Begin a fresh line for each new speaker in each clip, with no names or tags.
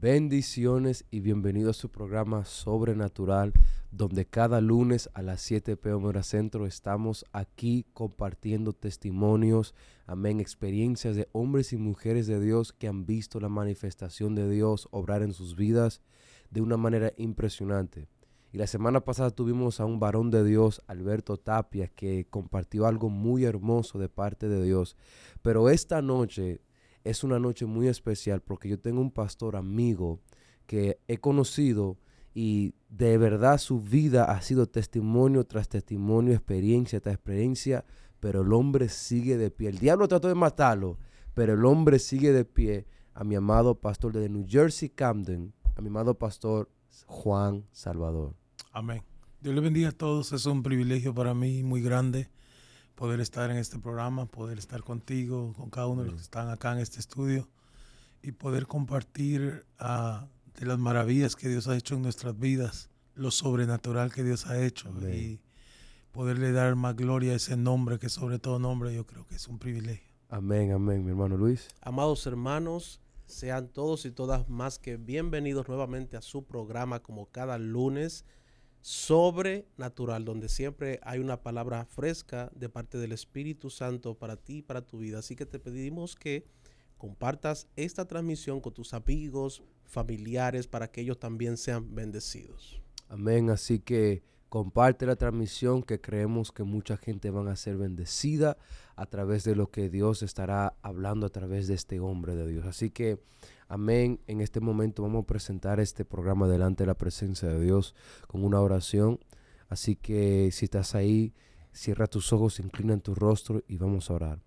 Bendiciones y bienvenidos a su programa Sobrenatural, donde cada lunes a las 7 p.m. centro estamos aquí compartiendo testimonios, amén, experiencias de hombres y mujeres de Dios que han visto la manifestación de Dios obrar en sus vidas de una manera impresionante. Y la semana pasada tuvimos a un varón de Dios, Alberto Tapia, que compartió algo muy hermoso de parte de Dios. Pero esta noche es una noche muy especial porque yo tengo un pastor amigo que he conocido y de verdad su vida ha sido testimonio tras testimonio, experiencia tras experiencia, pero el hombre sigue de pie. El diablo trató de matarlo, pero el hombre sigue de pie. A mi amado pastor de New Jersey, Camden, a mi amado pastor Juan Salvador.
Amén. Dios le bendiga a todos. Es un privilegio para mí muy grande poder estar en este programa, poder estar contigo, con cada uno de los que están acá en este estudio y poder compartir ah, de las maravillas que Dios ha hecho en nuestras vidas, lo sobrenatural que Dios ha hecho y poderle dar más gloria a ese nombre que sobre todo nombre yo creo que es un privilegio.
Amén, amén, mi hermano Luis.
Amados hermanos, sean todos y todas más que bienvenidos nuevamente a su programa como cada lunes sobrenatural, donde siempre hay una palabra fresca de parte del Espíritu Santo para ti y para tu vida. Así que te pedimos que compartas esta transmisión con tus amigos, familiares, para que ellos también sean bendecidos.
Amén, así que comparte la transmisión que creemos que mucha gente van a ser bendecida a través de lo que Dios estará hablando a través de este hombre de Dios. Así que Amén. En este momento vamos a presentar este programa delante de la presencia de Dios con una oración. Así que si estás ahí, cierra tus ojos, inclina tu rostro y vamos a orar.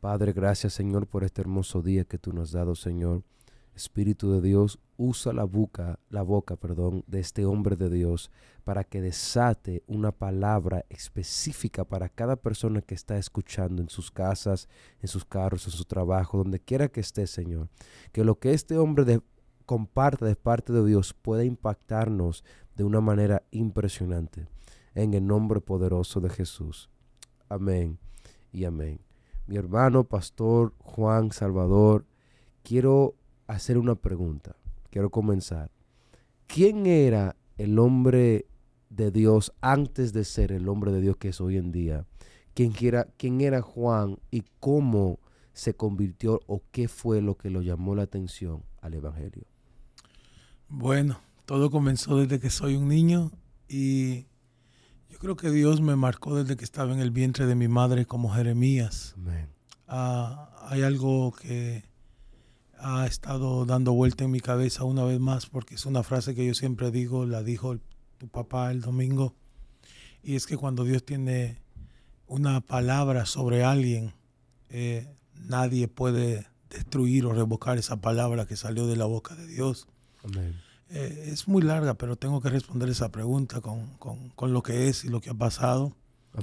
Padre, gracias Señor por este hermoso día que tú nos has dado, Señor. Espíritu de Dios, usa la boca, la boca, perdón, de este hombre de Dios para que desate una palabra específica para cada persona que está escuchando en sus casas, en sus carros, en su trabajo, donde quiera que esté, Señor. Que lo que este hombre de, comparte de parte de Dios pueda impactarnos de una manera impresionante. En el nombre poderoso de Jesús. Amén y amén. Mi hermano, pastor Juan Salvador, quiero hacer una pregunta. Quiero comenzar. ¿Quién era el hombre de Dios antes de ser el hombre de Dios que es hoy en día? ¿Quién era, quién era Juan y cómo se convirtió o qué fue lo que lo llamó la atención al Evangelio?
Bueno, todo comenzó desde que soy un niño y yo creo que Dios me marcó desde que estaba en el vientre de mi madre como Jeremías. Ah, hay algo que ha estado dando vuelta en mi cabeza una vez más porque es una frase que yo siempre digo, la dijo tu papá el domingo, y es que cuando Dios tiene una palabra sobre alguien, eh, nadie puede destruir o revocar esa palabra que salió de la boca de Dios. Amén. Eh, es muy larga, pero tengo que responder esa pregunta con, con, con lo que es y lo que ha pasado.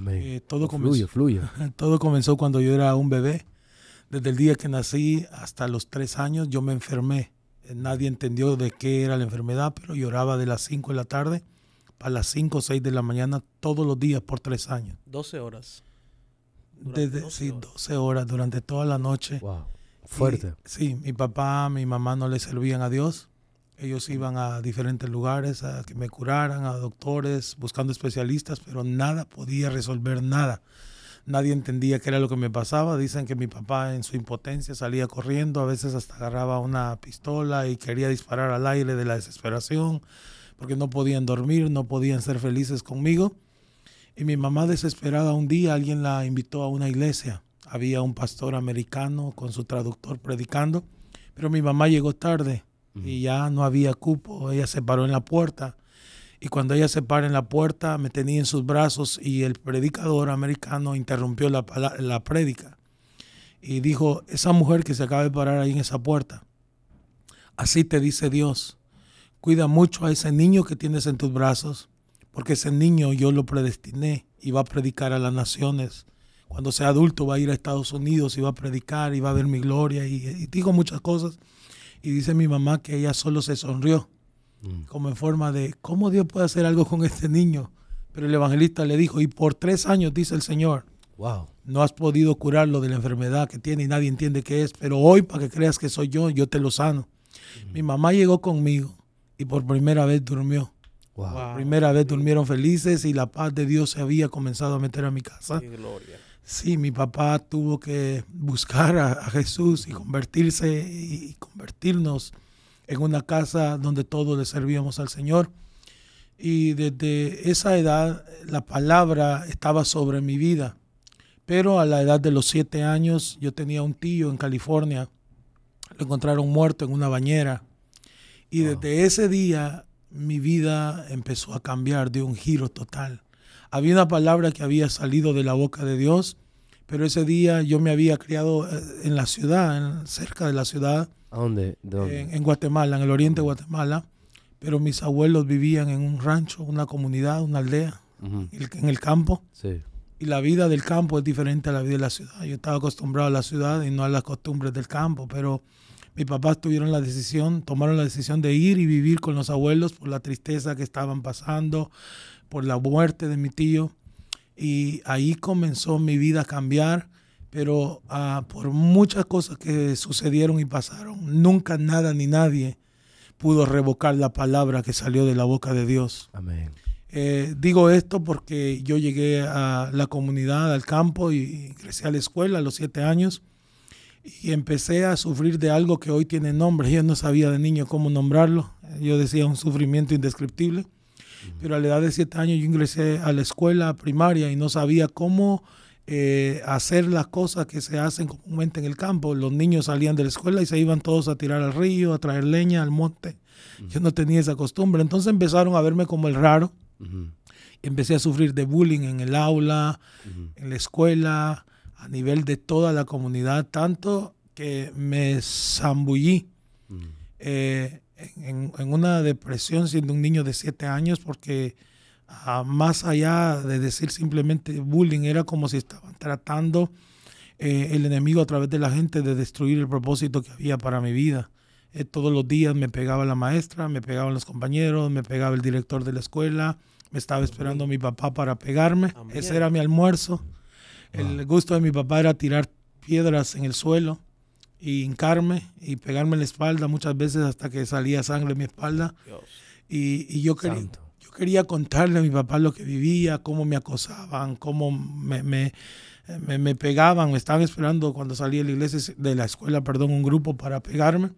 Eh, todo, fluye, fluye. todo comenzó cuando yo era un bebé. Desde el día que nací hasta los tres años yo me enfermé. Eh, nadie entendió de qué era la enfermedad, pero lloraba de las 5 de la tarde a las 5 o 6 de la mañana todos los días por tres años. 12 horas. Desde, sí, doce horas durante toda la noche. Wow. Fuerte. sí, mi papá, mi mamá no le servían a Dios. Ellos iban a diferentes lugares a que me curaran, a doctores, buscando especialistas, pero nada podía resolver nada nadie entendía qué era lo que me pasaba. Dicen que mi papá en su impotencia salía corriendo, a veces hasta agarraba una pistola y quería disparar al aire de la desesperación, porque no podían dormir, no podían ser felices conmigo. Y mi mamá desesperada un día, alguien la invitó a una iglesia. Había un pastor americano con su traductor predicando, pero mi mamá llegó tarde y ya no había cupo. Ella se paró en la puerta y cuando ella se paró en la puerta me tenía en sus brazos y el predicador americano interrumpió la, prédica y dijo, esa mujer que se acaba de parar ahí en esa puerta, así te dice Dios, cuida mucho a ese niño que tienes en tus brazos, porque ese niño yo lo predestiné y va a predicar a las naciones. Cuando sea adulto va a ir a Estados Unidos y va a predicar y va a ver mi gloria y, y dijo muchas cosas. Y dice mi mamá que ella solo se sonrió Mm. como en forma de cómo Dios puede hacer algo con este niño. Pero el evangelista le dijo, y por tres años, dice el Señor, wow. no has podido curarlo de la enfermedad que tiene y nadie entiende qué es, pero hoy para que creas que soy yo, yo te lo sano. Mm. Mi mamá llegó conmigo y por primera vez durmió. Wow. Primera vez durmieron felices y la paz de Dios se había comenzado a meter a mi casa. gloria. Sí, mi papá tuvo que buscar a, a Jesús y convertirse y convertirnos en una casa donde todos le servíamos al Señor. Y desde esa edad la palabra estaba sobre mi vida. Pero a la edad de los siete años yo tenía un tío en California. Lo encontraron muerto en una bañera. Y desde ese día mi vida empezó a cambiar de un giro total. Había una palabra que había salido de la boca de Dios, pero ese día yo me había criado eh, en la ciudad, cerca de la ciudad,
¿A dónde? dónde?
En, Guatemala, en el oriente de Guatemala. Pero mis abuelos vivían en un rancho, una comunidad, una aldea, en, el, en el campo. Sí. Y la vida del campo es diferente a la vida de la ciudad. Yo estaba acostumbrado a la ciudad y no a las costumbres del campo, pero mis papás tuvieron la decisión, tomaron la decisión de ir y vivir con los abuelos por la tristeza que estaban pasando, por la muerte de mi tío. Y ahí comenzó mi vida a cambiar pero ah, por muchas cosas que sucedieron y pasaron, nunca nada ni nadie pudo revocar la palabra que salió de la boca de Dios. Amén. Eh, digo esto porque yo llegué a la comunidad, al campo, y ingresé a la escuela a los siete años y empecé a sufrir de algo que hoy tiene nombre. Yo no sabía de niño cómo nombrarlo. Yo decía un sufrimiento indescriptible. Mm. Pero a la edad de siete años yo ingresé a la escuela primaria y no sabía cómo eh, hacer las cosas que se hacen comúnmente en el campo. Los niños salían de la escuela y se iban todos a tirar al río, a traer leña, al monte. Yo no tenía esa costumbre. Entonces empezaron a verme como el raro. Empecé a sufrir de bullying en el aula, en la escuela, a nivel de toda la comunidad, tanto que me zambullí eh, en, en, una depresión siendo un niño de siete años porque más allá de decir simplemente bullying, era como si estaban tratando eh, el enemigo a través de la gente de destruir el propósito que había para mi vida. Eh, todos los días me pegaba la maestra, me pegaban los compañeros, me pegaba el director de la escuela, me estaba esperando mi papá para pegarme. Ese era mi almuerzo. El gusto de mi papá era tirar piedras en el suelo y hincarme y pegarme en la espalda muchas veces hasta que salía sangre en mi espalda. Y, y yo quería, quería contarle a mi papá lo que vivía, cómo me acosaban, cómo me, me, me, pegaban, me estaban esperando cuando salí de la iglesia, de la escuela, perdón, un grupo para pegarme.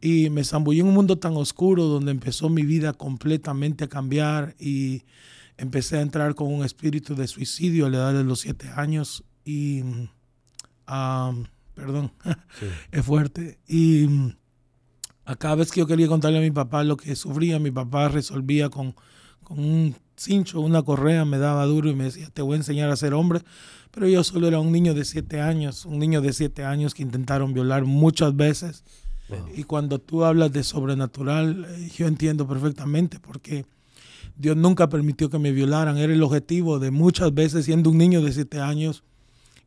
Y me zambullé en un mundo tan oscuro donde empezó mi vida completamente a cambiar y empecé a entrar con un espíritu de suicidio a la edad de los siete años y... Ah, perdón, es fuerte. Y cada vez que yo quería contarle a mi papá lo que sufría, mi papá resolvía con, un cincho, una correa, me daba duro y me decía, te voy a enseñar a ser hombre. Pero yo solo era un niño de siete años, un niño de siete años que intentaron violar muchas veces. Y cuando tú hablas de sobrenatural, eh, yo entiendo perfectamente porque Dios nunca permitió que me violaran. Era el objetivo de muchas veces, siendo un niño de siete años,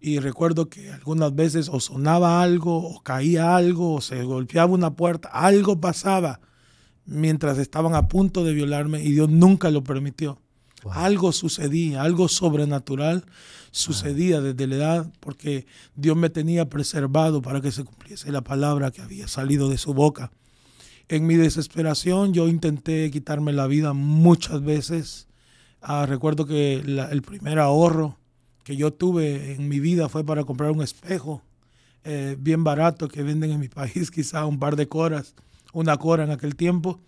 y recuerdo que algunas veces o sonaba algo, o caía algo, o se golpeaba una puerta, algo pasaba mientras estaban a punto de violarme y Dios nunca lo permitió. Algo sucedía, algo sobrenatural sucedía desde la edad porque Dios me tenía preservado para que se cumpliese la palabra que había salido de su boca. En mi desesperación yo intenté quitarme la vida muchas veces. Ah, recuerdo que el primer ahorro, que yo tuve en mi vida fue para comprar un espejo eh, bien barato que venden en mi país, quizá un par de coras, una cora en aquel tiempo.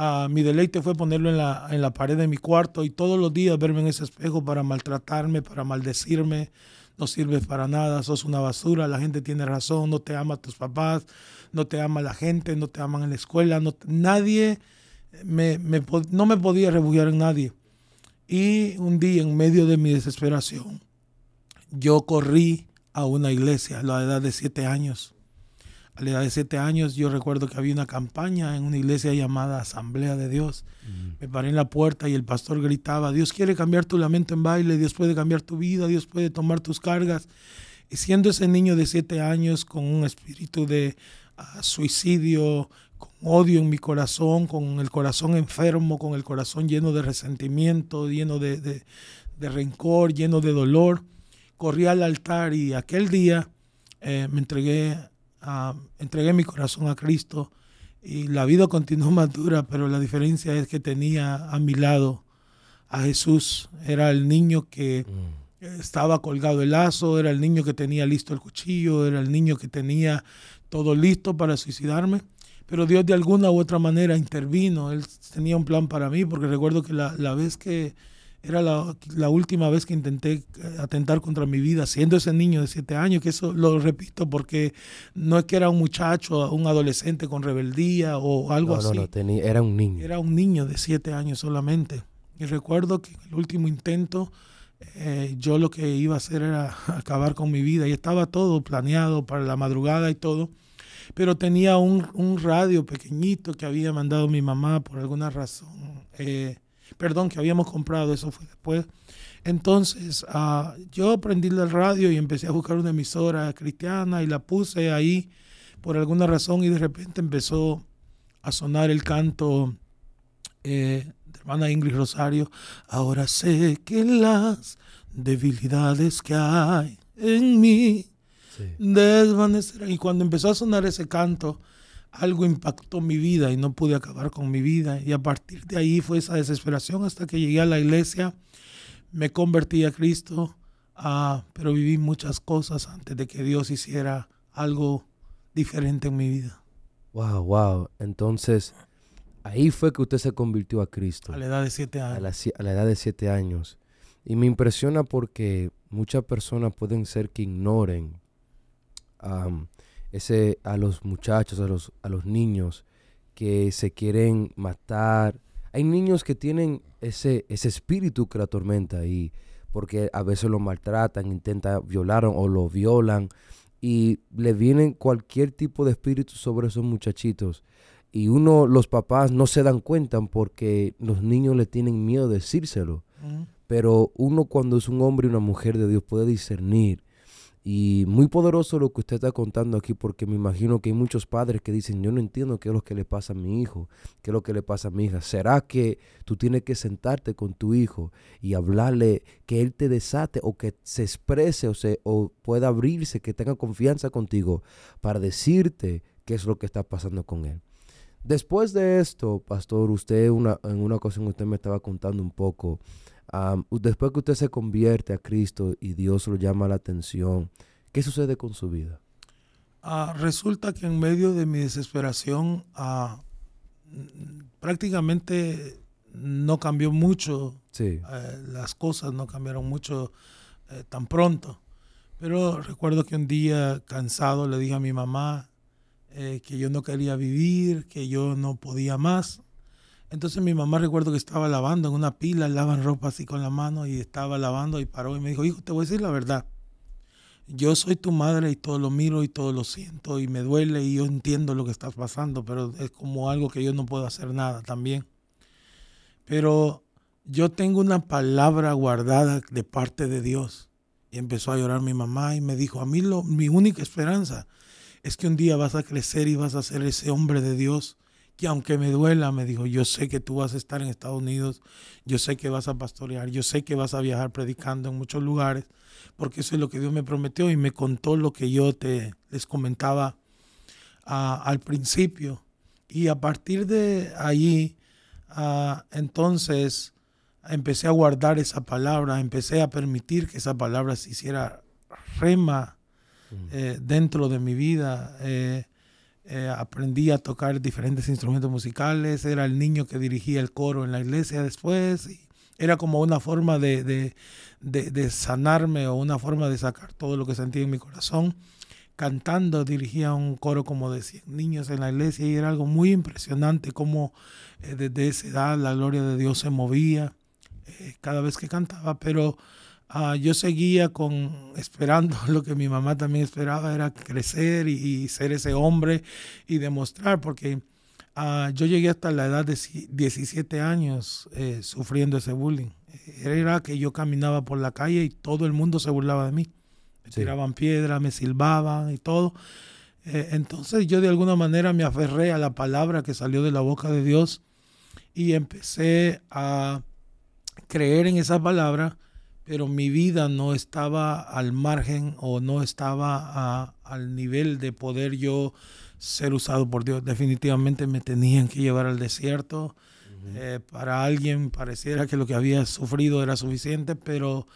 Ah, mi deleite fue ponerlo en la, en la pared de mi cuarto y todos los días verme en ese espejo para maltratarme, para maldecirme. No sirves para nada, sos una basura, la gente tiene razón, no te ama tus papás, no te ama la gente, no te aman en la escuela, no, nadie, no me podía refugiar en nadie. Y un día, en medio de mi desesperación, yo corrí a una iglesia a la edad de siete años. A la edad de siete años yo recuerdo que había una campaña en una iglesia llamada Asamblea de Dios. Mm. Me paré en la puerta y el pastor gritaba, Dios quiere cambiar tu lamento en baile, Dios puede cambiar tu vida, Dios puede tomar tus cargas. Y siendo ese niño de siete años con un espíritu de ah, suicidio, odio en mi corazón, con el corazón enfermo, con el corazón lleno de resentimiento, lleno de, rencor, lleno de dolor. Corrí al altar y aquel día eh, me entregué, entregué mi corazón a Cristo y la vida continuó más dura, pero la diferencia es que tenía a mi lado a Jesús. Era el niño que mm. estaba colgado el lazo, era el niño que tenía listo el cuchillo, era el niño que tenía todo listo para suicidarme pero Dios de alguna u otra manera intervino, Él tenía un plan para mí, porque recuerdo que la, la vez que era la, última vez que intenté eh, atentar contra mi vida, siendo ese niño de siete años, que eso lo repito porque no es que era un muchacho, un adolescente con rebeldía o algo así. No, no,
tenía, era un niño.
Era un niño de siete años solamente. Y recuerdo que el último intento, eh, yo lo que iba a hacer era acabar con mi vida y estaba todo planeado para la madrugada y todo pero tenía un, radio pequeñito que había mandado mi mamá por alguna razón. Eh, perdón, que habíamos comprado, eso fue después. Entonces, ah, yo aprendí el radio y empecé a buscar una emisora cristiana y la puse ahí por alguna razón y de repente empezó a sonar el canto eh, de hermana Ingrid Rosario. Ahora sé que las debilidades que hay en mí desvanecer Y cuando empezó a sonar ese canto, algo impactó mi vida y no pude acabar con mi vida. Y a partir de ahí fue esa desesperación hasta que llegué a la iglesia, me convertí a Cristo, ah, pero viví muchas cosas antes de que Dios hiciera algo diferente en mi vida.
Wow, wow. Entonces, ahí fue que usted se convirtió a Cristo. A la edad de siete años. a la edad de siete años. Y me impresiona porque muchas personas pueden ser que ignoren ese, a los muchachos, a los, a los niños que se quieren matar. Hay niños que tienen ese, ese espíritu que la atormenta y porque a veces lo maltratan, intentan violar o lo violan y le vienen cualquier tipo de espíritu sobre esos muchachitos. Y uno, los papás no se dan cuenta porque los niños le tienen miedo de decírselo. Pero uno cuando es un hombre y una mujer de Dios puede discernir y muy poderoso lo que usted está contando aquí, porque me imagino que hay muchos padres que dicen, yo no entiendo qué es lo que le pasa a mi hijo, qué es lo que le pasa a mi hija. ¿Será que tú tienes que sentarte con tu hijo y hablarle que él te desate o que se exprese o, se, o pueda abrirse, que tenga confianza contigo para decirte qué es lo que está pasando con él? Después de esto, pastor, usted en una ocasión usted me estaba contando un poco después que usted se convierte a Cristo y Dios lo llama la atención, ¿qué sucede con su vida?
Ah, resulta que en medio de mi desesperación ah, prácticamente no cambió mucho. Eh, las cosas no cambiaron mucho eh, tan pronto. Pero recuerdo que un día cansado le dije a mi mamá eh, que yo no quería vivir, que yo no podía más. Entonces mi mamá recuerdo que estaba lavando en una pila, lavan ropa así con la mano y estaba lavando y paró y me dijo, hijo, te voy a decir la verdad. Yo soy tu madre y todo lo miro y todo lo siento y me duele y yo entiendo lo que estás pasando, pero es como algo que yo no puedo hacer nada también. Pero yo tengo una palabra guardada de parte de Dios. Y empezó a llorar mi mamá y me dijo, a mí lo, mi única esperanza es que un día vas a crecer y vas a ser ese hombre de Dios que aunque me duela, me dijo, yo sé que tú vas a estar en Estados Unidos, yo sé que vas a pastorear, yo sé que vas a viajar predicando en muchos lugares, porque eso es lo que Dios me prometió y me contó lo que yo te les comentaba ah, al principio. Y a partir de ahí, ah, entonces empecé a guardar esa palabra, empecé a permitir que esa palabra se hiciera rema mm. eh, dentro de mi vida. Eh, eh, aprendí a tocar diferentes instrumentos musicales, era el niño que dirigía el coro en la iglesia después, era como una forma de, sanarme o una forma de sacar todo lo que sentía en mi corazón. Cantando dirigía un coro como de 100 niños en la iglesia y era algo muy impresionante cómo eh, desde esa edad la gloria de Dios se movía eh, cada vez que cantaba, pero Ah, yo seguía con esperando lo que mi mamá también esperaba era crecer y, ser ese hombre y demostrar porque ah, yo llegué hasta la edad de 17 años eh, sufriendo ese bullying eh, era que yo caminaba por la calle y todo el mundo se burlaba de mí me tiraban piedras me silbaban y todo eh, entonces yo de alguna manera me aferré a la palabra que salió de la boca de Dios y empecé a creer en esa palabra pero mi vida no estaba al margen o no estaba al nivel de poder yo ser usado por Dios. Definitivamente me tenían que llevar al desierto. Eh, para alguien pareciera que lo que había sufrido era suficiente, pero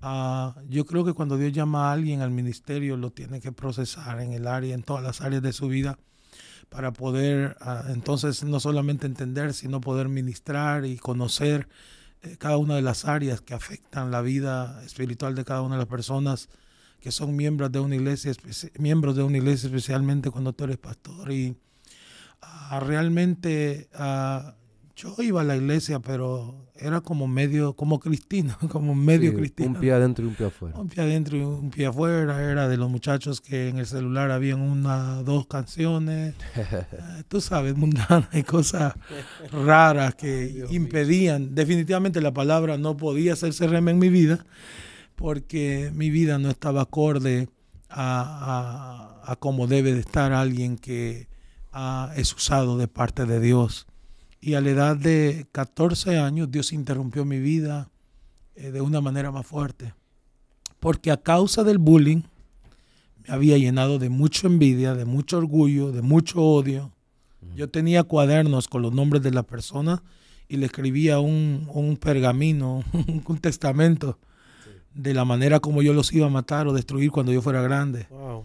ah, yo creo que cuando Dios llama a alguien al ministerio lo tiene que procesar en el área, en todas las áreas de su vida para poder ah, entonces no solamente entender, sino poder ministrar y conocer eh, cada una de las áreas que afectan la vida espiritual de cada una de las personas que son miembros de una iglesia, miembros de una iglesia especialmente cuando tú eres pastor. Y ah, realmente ah, yo iba a la iglesia, pero era como medio, como cristino, como medio cristino. Un pie adentro y un pie afuera. Un pie adentro y un pie afuera. Era de los muchachos que en el celular habían una, dos canciones. Ah, tú sabes, mundana, y cosas raras que impedían. Definitivamente la palabra no podía hacerse rema en mi vida porque mi vida no estaba acorde a, cómo debe de estar alguien que es usado de parte de Dios. Y a la edad de 14 años Dios interrumpió mi vida eh, de una manera más fuerte. Porque a causa del bullying me había llenado de mucha envidia, de mucho orgullo, de mucho odio. Yo tenía cuadernos con los nombres de la persona y le escribía un, un pergamino, un testamento de la manera como yo los iba a matar o destruir cuando yo fuera grande. Ah,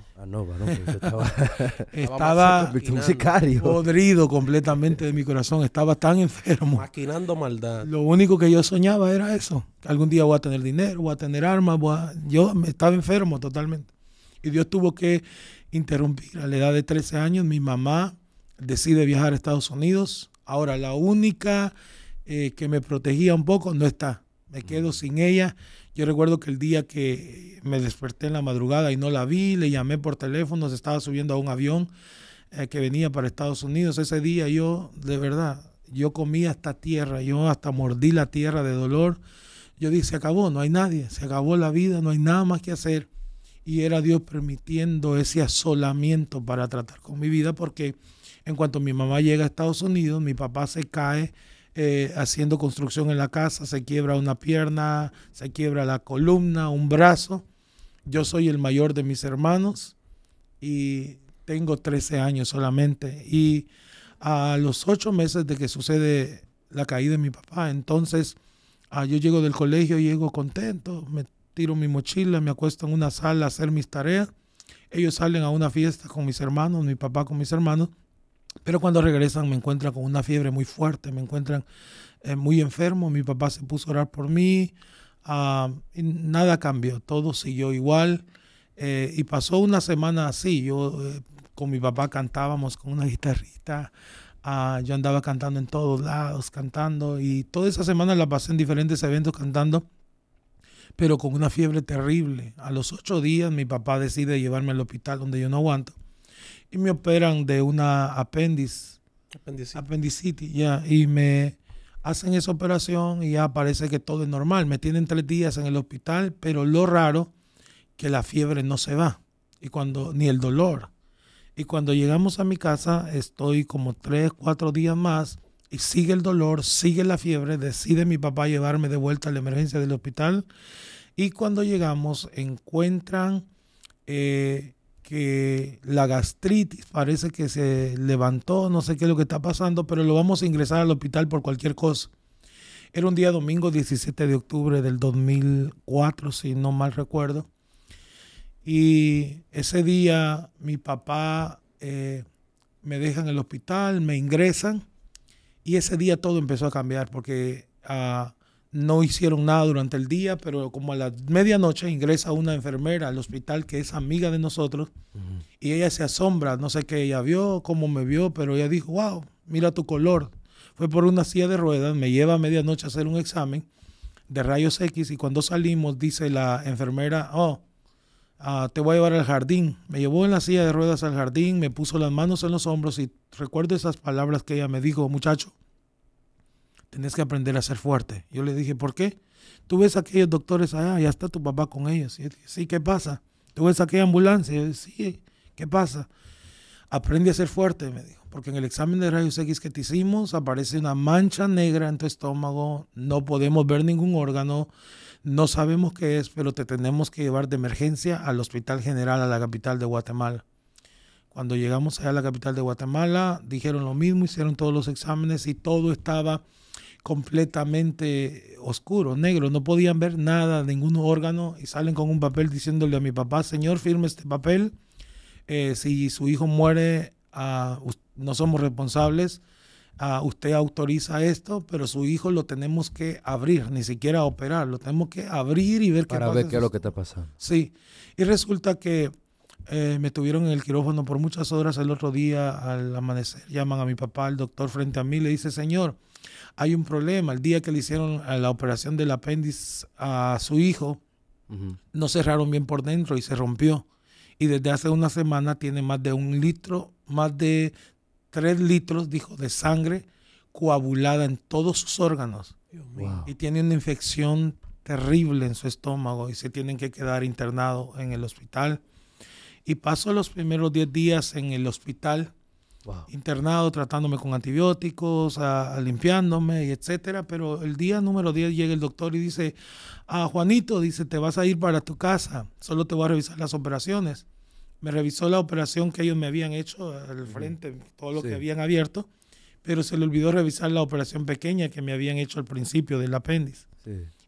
pues, estaba, un sicario. podrido completamente de mi corazón, estaba tan enfermo. Maquinando maldad. Lo único que yo soñaba era eso, algún día voy a tener dinero, voy a tener armas, voy a... yo estaba enfermo totalmente. Y Dios tuvo que interrumpir. A la edad de 13 años, mi mamá decide viajar a Estados Unidos. Ahora, la única eh, que me protegía un poco no está. Me quedo mm. sin ella. Yo recuerdo que el día que me desperté en la madrugada y no la vi, le llamé por teléfono, se estaba subiendo a un avión eh, que venía para Estados Unidos. Ese día yo, de verdad, yo comí hasta tierra, yo hasta mordí la tierra de dolor. Yo dije, se acabó, no hay nadie, se acabó la vida, no hay nada más que hacer. Y era Dios permitiendo ese asolamiento para tratar con mi vida, porque en cuanto mi mamá llega a Estados Unidos, mi papá se cae eh, haciendo construcción en la casa, se quiebra una pierna, se quiebra la columna, un brazo. Yo soy el mayor de mis hermanos y tengo 13 años solamente. Y a los ocho meses de que sucede la caída de mi papá, entonces ah, yo llego del colegio, llego contento, me tiro mi mochila, me acuesto en una sala a hacer mis tareas. Ellos salen a una fiesta con mis hermanos, mi papá con mis hermanos, pero cuando regresan me encuentran con una fiebre muy fuerte, me encuentran eh, muy enfermo, mi papá se puso a orar por mí, ah, nada cambió, todo siguió igual. Eh, y pasó una semana así, yo eh, con mi papá cantábamos con una guitarrita, ah, yo andaba cantando en todos lados, cantando, y toda esa semana la pasé en diferentes eventos cantando, pero con una fiebre terrible. A los ocho días mi papá decide llevarme al hospital donde yo no aguanto y me operan de una apéndice. Apendicitis. Apendicitis, ya. y me hacen esa operación y ya parece que todo es normal. Me tienen tres días en el hospital, pero lo raro que la fiebre no se va. Y cuando, ni el dolor. Y cuando llegamos a mi casa, estoy como tres, cuatro días más y sigue el dolor, sigue la fiebre. Decide mi papá llevarme de vuelta a la emergencia del hospital. Y cuando llegamos, encuentran eh, que la gastritis parece que se levantó, no sé qué es lo que está pasando, pero lo vamos a ingresar al hospital por cualquier cosa. Era un día domingo 17 de octubre del 2004, si no mal recuerdo. Y ese día mi papá eh, me deja en el hospital, me ingresan y ese día todo empezó a cambiar porque no hicieron nada durante el día, pero como a la medianoche ingresa una enfermera al hospital que es amiga de nosotros y ella se asombra, no sé qué ella vio, cómo me vio, pero ella dijo, wow, mira tu color. Fue por una silla de ruedas, me lleva a medianoche a hacer un examen de rayos X y cuando salimos dice la enfermera, oh, ah, te voy a llevar al jardín. Me llevó en la silla de ruedas al jardín, me puso las manos en los hombros y recuerdo esas palabras que ella me dijo, muchacho, tenés que aprender a ser fuerte. Yo le dije, ¿por qué? Tú ves a aquellos doctores allá, ah, ya está tu papá con ellos. Y sí, ¿qué pasa? Tú ves aquella ambulancia. sí, ¿qué pasa? Aprende a ser fuerte, me dijo, porque en el examen de rayos X que te hicimos aparece una mancha negra en tu estómago, no podemos ver ningún órgano, no sabemos qué es, pero te tenemos que llevar de emergencia al Hospital General, a la capital de Guatemala. Cuando llegamos allá a la capital de Guatemala, dijeron lo mismo, hicieron todos los exámenes y todo estaba completamente oscuro, negro, no podían ver nada, ningún órgano, y salen con un papel diciéndole a mi papá, señor, firme este papel, eh, si su hijo muere, ah, no somos responsables, ah, usted autoriza esto, pero su hijo lo tenemos que abrir, ni siquiera operar, lo tenemos que abrir y ver qué Para ver qué es lo que está pasando. Sí, y resulta que eh, me tuvieron en el quirófano por muchas horas el otro día al amanecer, llaman a mi papá, el doctor frente a mí, le dice, señor, hay un problema. El día que le hicieron la operación del apéndice a su hijo, no cerraron bien por dentro y se rompió. Y desde hace una semana tiene más de un litro, más de tres litros, dijo, de sangre coagulada en todos sus órganos. Y tiene una infección terrible en su estómago y se tienen que quedar internado en el hospital. Y pasó los primeros diez días en el hospital Internado, tratándome con antibióticos, limpiándome, etcétera. Pero el día número 10 llega el doctor y dice: A ah, Juanito, dice, te vas a ir para tu casa, solo te voy a revisar las operaciones. Me revisó la operación que ellos me habían hecho al frente, todo lo que habían abierto, pero se le olvidó revisar la operación pequeña que me habían hecho al principio del apéndice.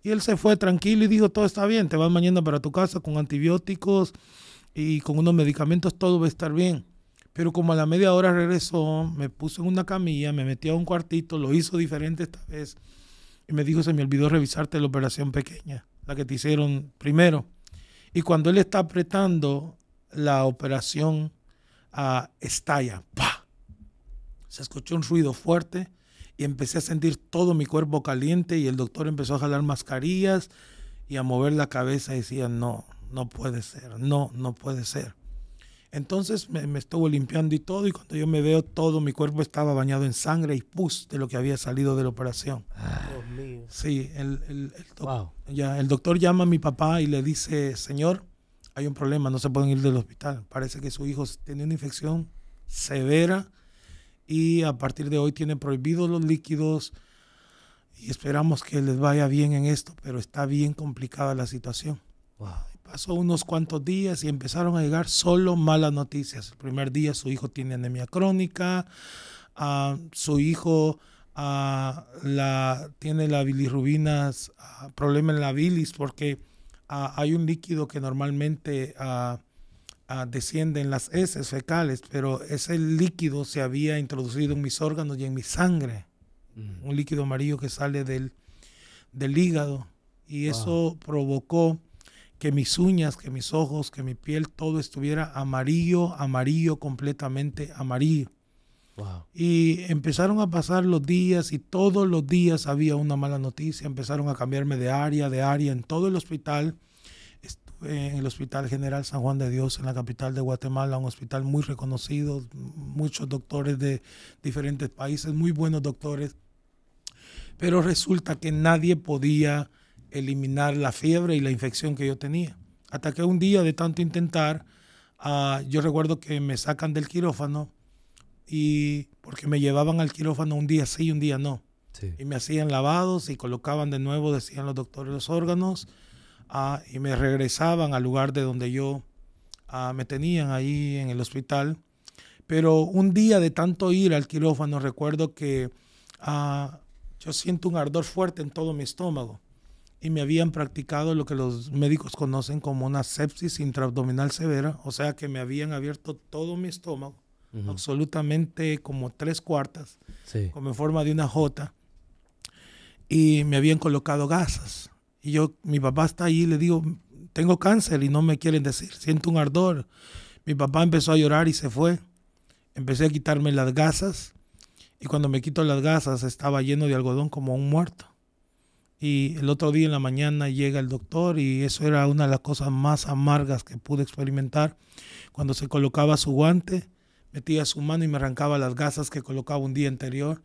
Y él se fue tranquilo y dijo: Todo está bien, te vas mañana para tu casa con antibióticos y con unos medicamentos, todo va a estar bien. Pero como a la media hora regresó, me puso en una camilla, me metí a un cuartito, lo hizo diferente esta vez. Y me dijo, se me olvidó revisarte la operación pequeña, la que te hicieron primero. Y cuando él está apretando la operación, a ah, estalla. ¡Pah! Se escuchó un ruido fuerte y empecé a sentir todo mi cuerpo caliente y el doctor empezó a jalar mascarillas y a mover la cabeza y decía, no, no puede ser, no, no puede ser. Entonces me, estuvo limpiando y todo, y cuando yo me veo todo, mi cuerpo estaba bañado en sangre y pus de lo que había salido de la operación. Ah, Dios mío. Sí, el, el, el doctor llama a mi papá y le dice, señor, hay un problema, no se pueden ir del hospital. Parece que su hijo tiene una infección severa y a partir de hoy tiene prohibidos los líquidos y esperamos que les vaya bien en esto, pero está bien complicada la situación. Pasó unos cuantos días y empezaron a llegar solo malas noticias. El primer día su hijo tiene anemia crónica, ah, su hijo ah, la, tiene la bilirrubinas, ah, problema en la bilis porque hay un líquido que normalmente desciende en las heces fecales, pero ese líquido se había introducido en mis órganos y en mi sangre. Mm. Un líquido amarillo que sale del, hígado y eso provocó que mis uñas, que mis ojos, que mi piel, todo estuviera amarillo, amarillo, completamente amarillo. Y empezaron a pasar los días y todos los días había una mala noticia. Empezaron a cambiarme de área, de área, en todo el hospital. Estuve en el Hospital General San Juan de Dios, en la capital de Guatemala, un hospital muy reconocido, muchos doctores de diferentes países, muy buenos doctores. Pero resulta que nadie podía eliminar la fiebre y la infección que yo tenía. Hasta que un día de tanto intentar, ah, yo recuerdo que me sacan del quirófano y porque me llevaban al quirófano un día sí y un día no. Y me hacían lavados y colocaban de nuevo, decían los doctores, los órganos ah, y me regresaban al lugar de donde yo ah, me tenían ahí en el hospital. Pero un día de tanto ir al quirófano, recuerdo que yo siento un ardor fuerte en todo mi estómago y me habían practicado lo que los médicos conocen como una sepsis intraabdominal severa, o sea que me habían abierto todo mi estómago, absolutamente como tres cuartas, como en forma de una J, y me habían colocado gasas. Y yo, mi papá está ahí le digo, tengo cáncer y no me quieren decir, siento un ardor. Mi papá empezó a llorar y se fue. Empecé a quitarme las gasas y cuando me quito las gasas estaba lleno de algodón como un muerto. Y el otro día en la mañana llega el doctor y eso era una de las cosas más amargas que pude experimentar. Cuando se colocaba su guante, metía su mano y me arrancaba las gasas que colocaba un día anterior.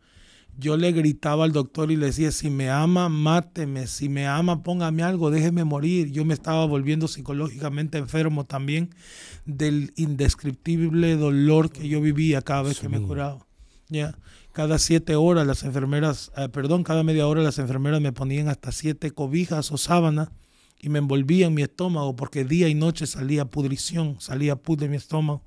Yo le gritaba al doctor y le decía, si me ama, máteme, si me ama, póngame algo, déjeme morir. Yo me estaba volviendo psicológicamente enfermo también del indescriptible dolor que yo vivía cada vez que me curaba. ¿ya? Cada siete horas las enfermeras, eh, perdón, cada media hora las enfermeras me ponían hasta siete cobijas o sábanas y me envolvían mi estómago porque día y noche salía pudrición, salía pus de mi estómago.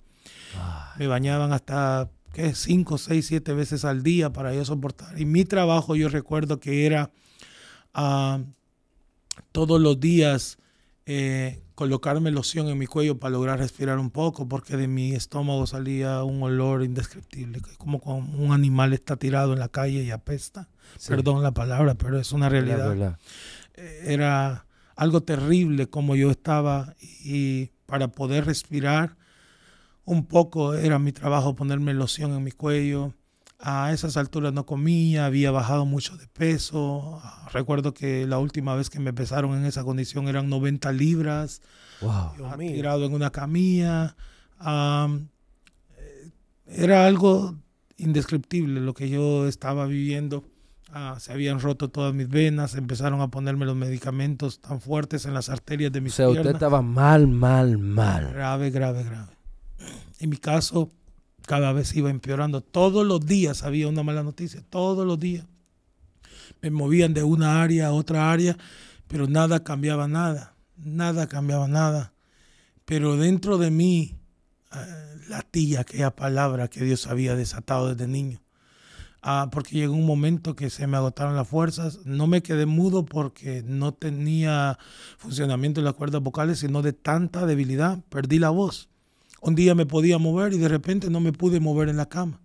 Me bañaban hasta, ¿qué? Cinco, seis, siete veces al día para yo soportar. Y mi trabajo yo recuerdo que era ah, todos los días eh, colocarme loción en mi cuello para lograr respirar un poco, porque de mi estómago salía un olor indescriptible, como cuando un animal está tirado en la calle y apesta. Perdón la palabra, pero es una realidad. Eh, era algo terrible como yo estaba y para poder respirar un poco era mi trabajo ponerme loción en mi cuello, a esas alturas no comía, había bajado mucho de peso. Recuerdo que la última vez que me pesaron en esa condición eran 90 libras. Wow. tirado en una camilla. era algo indescriptible lo que yo estaba viviendo. Ah, se habían roto todas mis venas, empezaron a ponerme los medicamentos tan fuertes en las arterias de mis o sea, usted estaba mal,
mal, mal.
Grave, grave, grave. En mi caso, cada vez iba empeorando. Todos los días había una mala noticia, todos los días. Me movían de una área a otra área, pero nada cambiaba nada, nada cambiaba nada. Pero dentro de mí ah, latía aquella palabra que Dios había desatado desde niño. Ah, porque llegó un momento que se me agotaron las fuerzas. No me quedé mudo porque no tenía funcionamiento en las cuerdas vocales, sino de tanta debilidad. Perdí la voz. Un día me podía mover y de repente no me pude mover en la cama.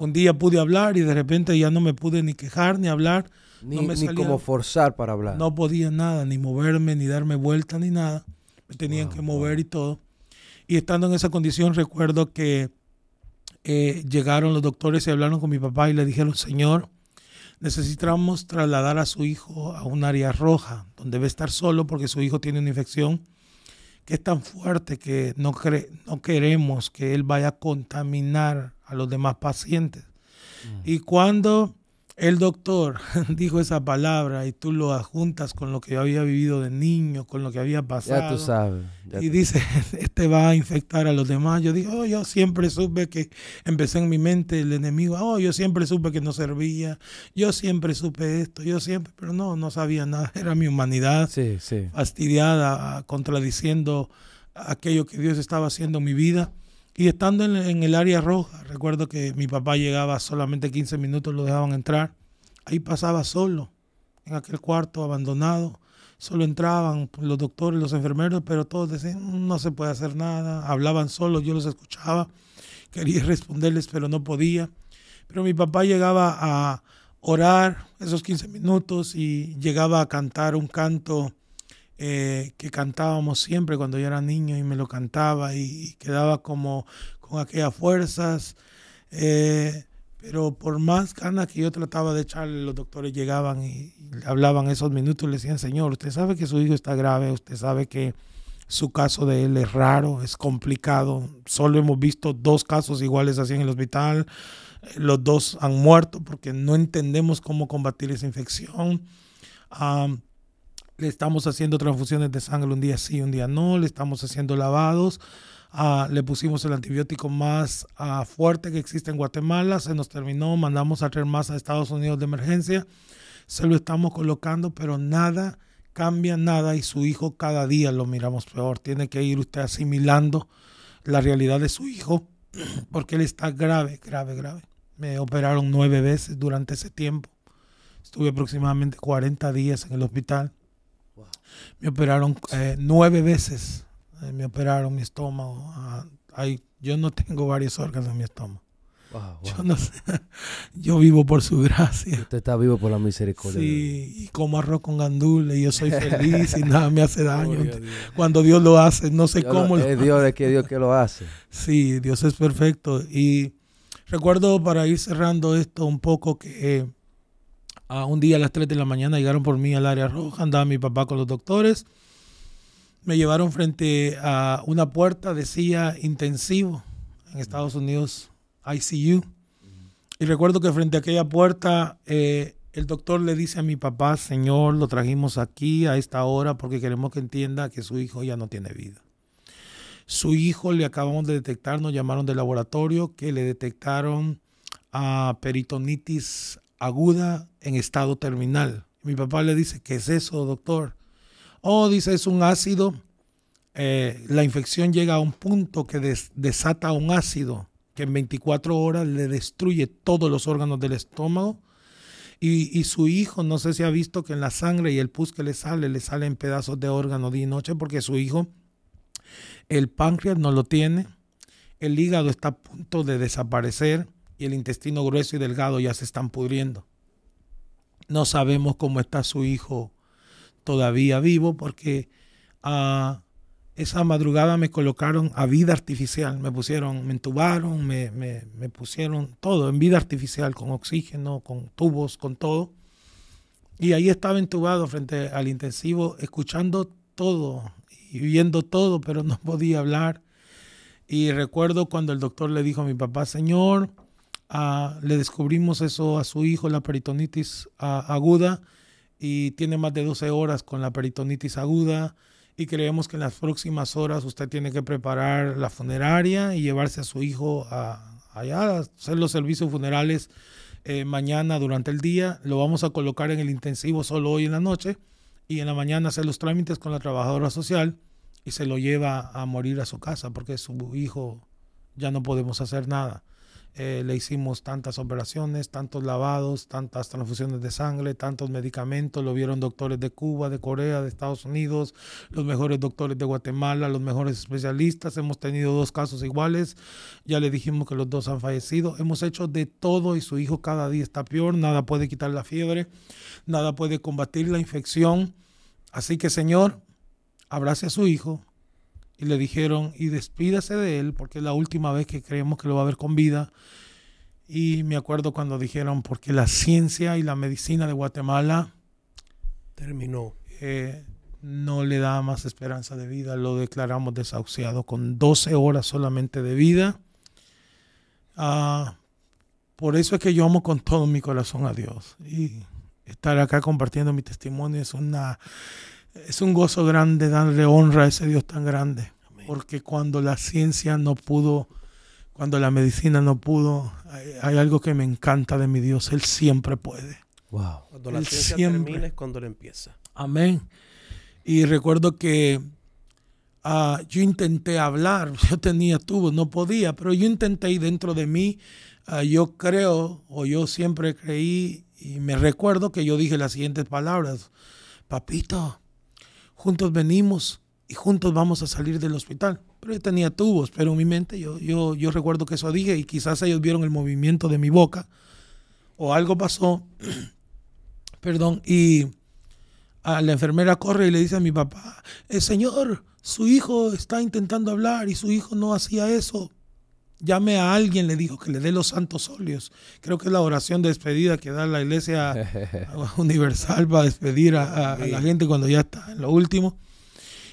Un día pude hablar y de repente ya no me pude ni quejar ni hablar. Ni, no me como forzar para hablar. No podía nada, ni moverme, ni darme vuelta, ni nada. Me tenían que mover y todo. Y estando en esa condición recuerdo que eh, llegaron los doctores y hablaron con mi papá y le dijeron, Señor, necesitamos trasladar a su hijo a un área roja, donde debe estar solo porque su hijo tiene una infección que es tan fuerte que no, no queremos que él vaya a contaminar a los demás pacientes. Mm. Y cuando el doctor dijo esa palabra y tú lo adjuntas con lo que yo había vivido de niño, con lo que había pasado. Ya tú sabes. y dice, este va a infectar a los demás. Yo digo, oh, yo siempre supe que empecé en mi mente el enemigo. Oh, yo siempre supe que no servía. Yo siempre supe esto. Yo siempre, pero no, no sabía nada. Era mi humanidad fastidiada, ah, contradiciendo aquello que Dios estaba haciendo en mi vida. Y estando en, el área roja, recuerdo que mi papá llegaba solamente 15 minutos, lo dejaban entrar. Ahí pasaba solo, en aquel cuarto abandonado. Solo entraban los doctores, los enfermeros, pero todos decían, no se puede hacer nada. Hablaban solos, yo los escuchaba. Quería responderles, pero no podía. Pero mi papá llegaba a orar esos 15 minutos y llegaba a cantar un canto eh, que cantábamos siempre cuando yo era niño y me lo cantaba y, quedaba como con aquellas fuerzas. Eh, pero por más ganas que yo trataba de echarle, los doctores llegaban y, hablaban esos minutos y le decían, señor, usted sabe que su hijo está grave, usted sabe que su caso de él es raro, es complicado. Solo hemos visto dos casos iguales así en el hospital. Los dos han muerto porque no entendemos cómo combatir esa infección le estamos haciendo transfusiones de sangre un día sí, un día no, le estamos haciendo lavados, ah, le pusimos el antibiótico más ah, fuerte que existe en Guatemala, se nos terminó, mandamos a traer más a Estados Unidos de emergencia, se lo estamos colocando, pero nada cambia nada y su hijo cada día lo miramos peor. Tiene que ir usted asimilando la realidad de su hijo porque él está grave, grave, grave. Me operaron nueve veces durante ese tiempo. Estuve aproximadamente 40 días en el hospital. Me operaron eh, nueve veces. Eh, me operaron mi estómago. Ah, yo no tengo varios órganos en mi estómago. Yo, no sé,
yo vivo por su gracia. Usted está vivo por la misericordia. Sí,
y como arroz con gandules, yo soy feliz y nada me hace daño. Cuando Dios lo hace, no sé cómo es Dios, que Dios que lo hace. Sí, Dios es perfecto. Y recuerdo para ir cerrando esto un poco que eh, Ah, un día a las 3 de la mañana llegaron por mí al área roja, andaba mi papá con los doctores. Me llevaron frente a una puerta, decía intensivo, en Estados Unidos, ICU. Y recuerdo que frente a aquella puerta, eh, el doctor le dice a mi papá, Señor, lo trajimos aquí a esta hora porque queremos que entienda que su hijo ya no tiene vida. Su hijo le acabamos de detectar, nos llamaron del laboratorio que le detectaron a peritonitis aguda en estado terminal. Mi papá le dice, ¿qué es eso, doctor? Oh, dice, es un ácido. Eh, la infección llega a un punto que desata un ácido que en 24 horas le destruye todos los órganos del estómago. Y, y, su hijo, no sé si ha visto que en la sangre y el pus que le sale, le salen pedazos de órgano día y noche porque su hijo, el páncreas no lo tiene, el hígado está a punto de desaparecer, y el intestino grueso y delgado ya se están pudriendo. No sabemos cómo está su hijo todavía vivo porque a ah, esa madrugada me colocaron a vida artificial, me pusieron, me entubaron, me, me, pusieron todo en vida artificial, con oxígeno, con tubos, con todo. Y ahí estaba entubado frente al intensivo, escuchando todo y viendo todo, pero no podía hablar. Y recuerdo cuando el doctor le dijo a mi papá, Señor, le descubrimos eso a su hijo, la peritonitis aguda, y tiene más de 12 horas con la peritonitis aguda. Y creemos que en las próximas horas usted tiene que preparar la funeraria y llevarse a su hijo a, allá, a hacer los servicios funerales eh, mañana durante el día. Lo vamos a colocar en el intensivo solo hoy en la noche y en la mañana hacer los trámites con la trabajadora social y se lo lleva a morir a su casa porque su hijo ya no podemos hacer nada. Eh, le hicimos tantas operaciones, tantos lavados, tantas transfusiones de sangre, tantos medicamentos, lo vieron doctores de Cuba, de Corea, de Estados Unidos, los mejores doctores de Guatemala, los mejores especialistas, hemos tenido dos casos iguales, ya le dijimos que los dos han fallecido, hemos hecho de todo y su hijo cada día está peor, nada puede quitar la fiebre, nada puede combatir la infección, así que Señor, abrace a su hijo, y le dijeron, y despídase de él porque es la última vez que creemos que lo va a ver con vida. Y me acuerdo cuando dijeron, porque la ciencia y la medicina de Guatemala terminó. Eh, no le da más esperanza de vida, lo declaramos desahuciado con 12 horas solamente de vida. Ah, por eso es que yo amo con todo mi corazón a Dios. Y estar acá compartiendo mi testimonio es una es un gozo grande darle honra a ese Dios tan grande, porque cuando la ciencia no pudo, cuando la medicina no pudo, hay, algo que me encanta de mi Dios, Él siempre puede. Wow. Cuando la ciencia termina es cuando empieza. Amén. Y recuerdo que ah, yo intenté hablar, yo tenía tubos, no podía, pero yo intenté y dentro de mí, ah, yo creo o yo siempre creí y me recuerdo que yo dije las siguientes palabras, papito, juntos venimos y juntos vamos a salir del hospital. Pero yo tenía tubos, pero en mi mente yo, yo, yo recuerdo que eso dije y quizás ellos vieron el movimiento de mi boca o algo pasó, perdón, y la enfermera corre y le dice a mi papá, el eh, señor, su hijo está intentando hablar y su hijo no hacía eso, Llame a alguien, le dijo, que le dé los santos óleos. Creo que es la oración de despedida que da la iglesia universal para despedir a, a, la gente cuando ya está en lo último.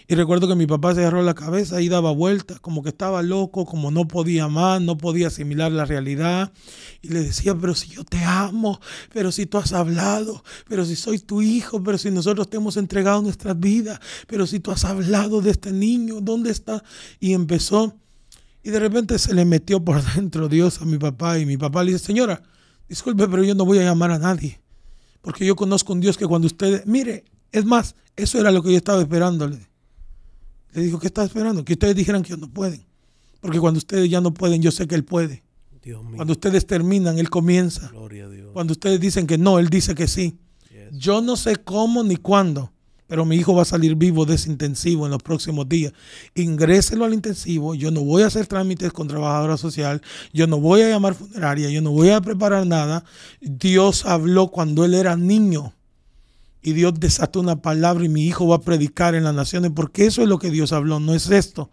Y recuerdo que mi papá se agarró la cabeza y daba vueltas, como que estaba loco, como no podía más, no podía asimilar la realidad. Y le decía, pero si yo te amo, pero si tú has hablado, pero si soy tu hijo, pero si nosotros te hemos entregado nuestras vidas, pero si tú has hablado de este niño, ¿dónde está? Y empezó y de repente se le metió por dentro Dios a mi papá y mi papá le dice, señora, disculpe, pero yo no voy a llamar a nadie. Porque yo conozco un Dios que cuando ustedes, mire, es más, eso era lo que yo estaba esperándole Le dijo, ¿qué está esperando? Que ustedes dijeran que no pueden. Porque cuando ustedes ya no pueden, yo sé que Él puede. Cuando ustedes terminan, Él comienza. Cuando ustedes dicen que no, Él dice que sí. Yo no sé cómo ni cuándo, pero mi hijo va a salir vivo de ese intensivo en los próximos días. Ingréselo al intensivo, yo no voy a hacer trámites con trabajadora social, yo no voy a llamar funeraria, yo no voy a preparar nada. Dios habló cuando él era niño y Dios desató una palabra y mi hijo va a predicar en las naciones, porque eso es lo que Dios habló, no es esto.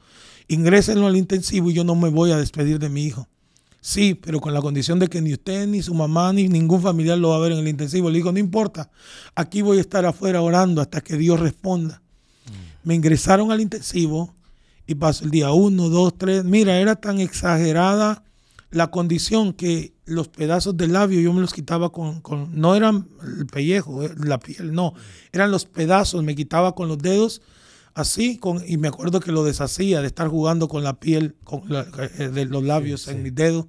Ingrésenlo al intensivo y yo no me voy a despedir de mi hijo. Sí, pero con la condición de que ni usted, ni su mamá, ni ningún familiar lo va a ver en el intensivo. Le digo, no importa, aquí voy a estar afuera orando hasta que Dios responda. Mm. Me ingresaron al intensivo y pasó el día uno, dos, tres. Mira, era tan exagerada la condición que los pedazos del labio yo me los quitaba con, con no eran el pellejo, eh, la piel, no, eran los pedazos, me quitaba con los dedos así con, y me acuerdo que lo deshacía de estar jugando con la piel con eh, de los labios en mis dedos.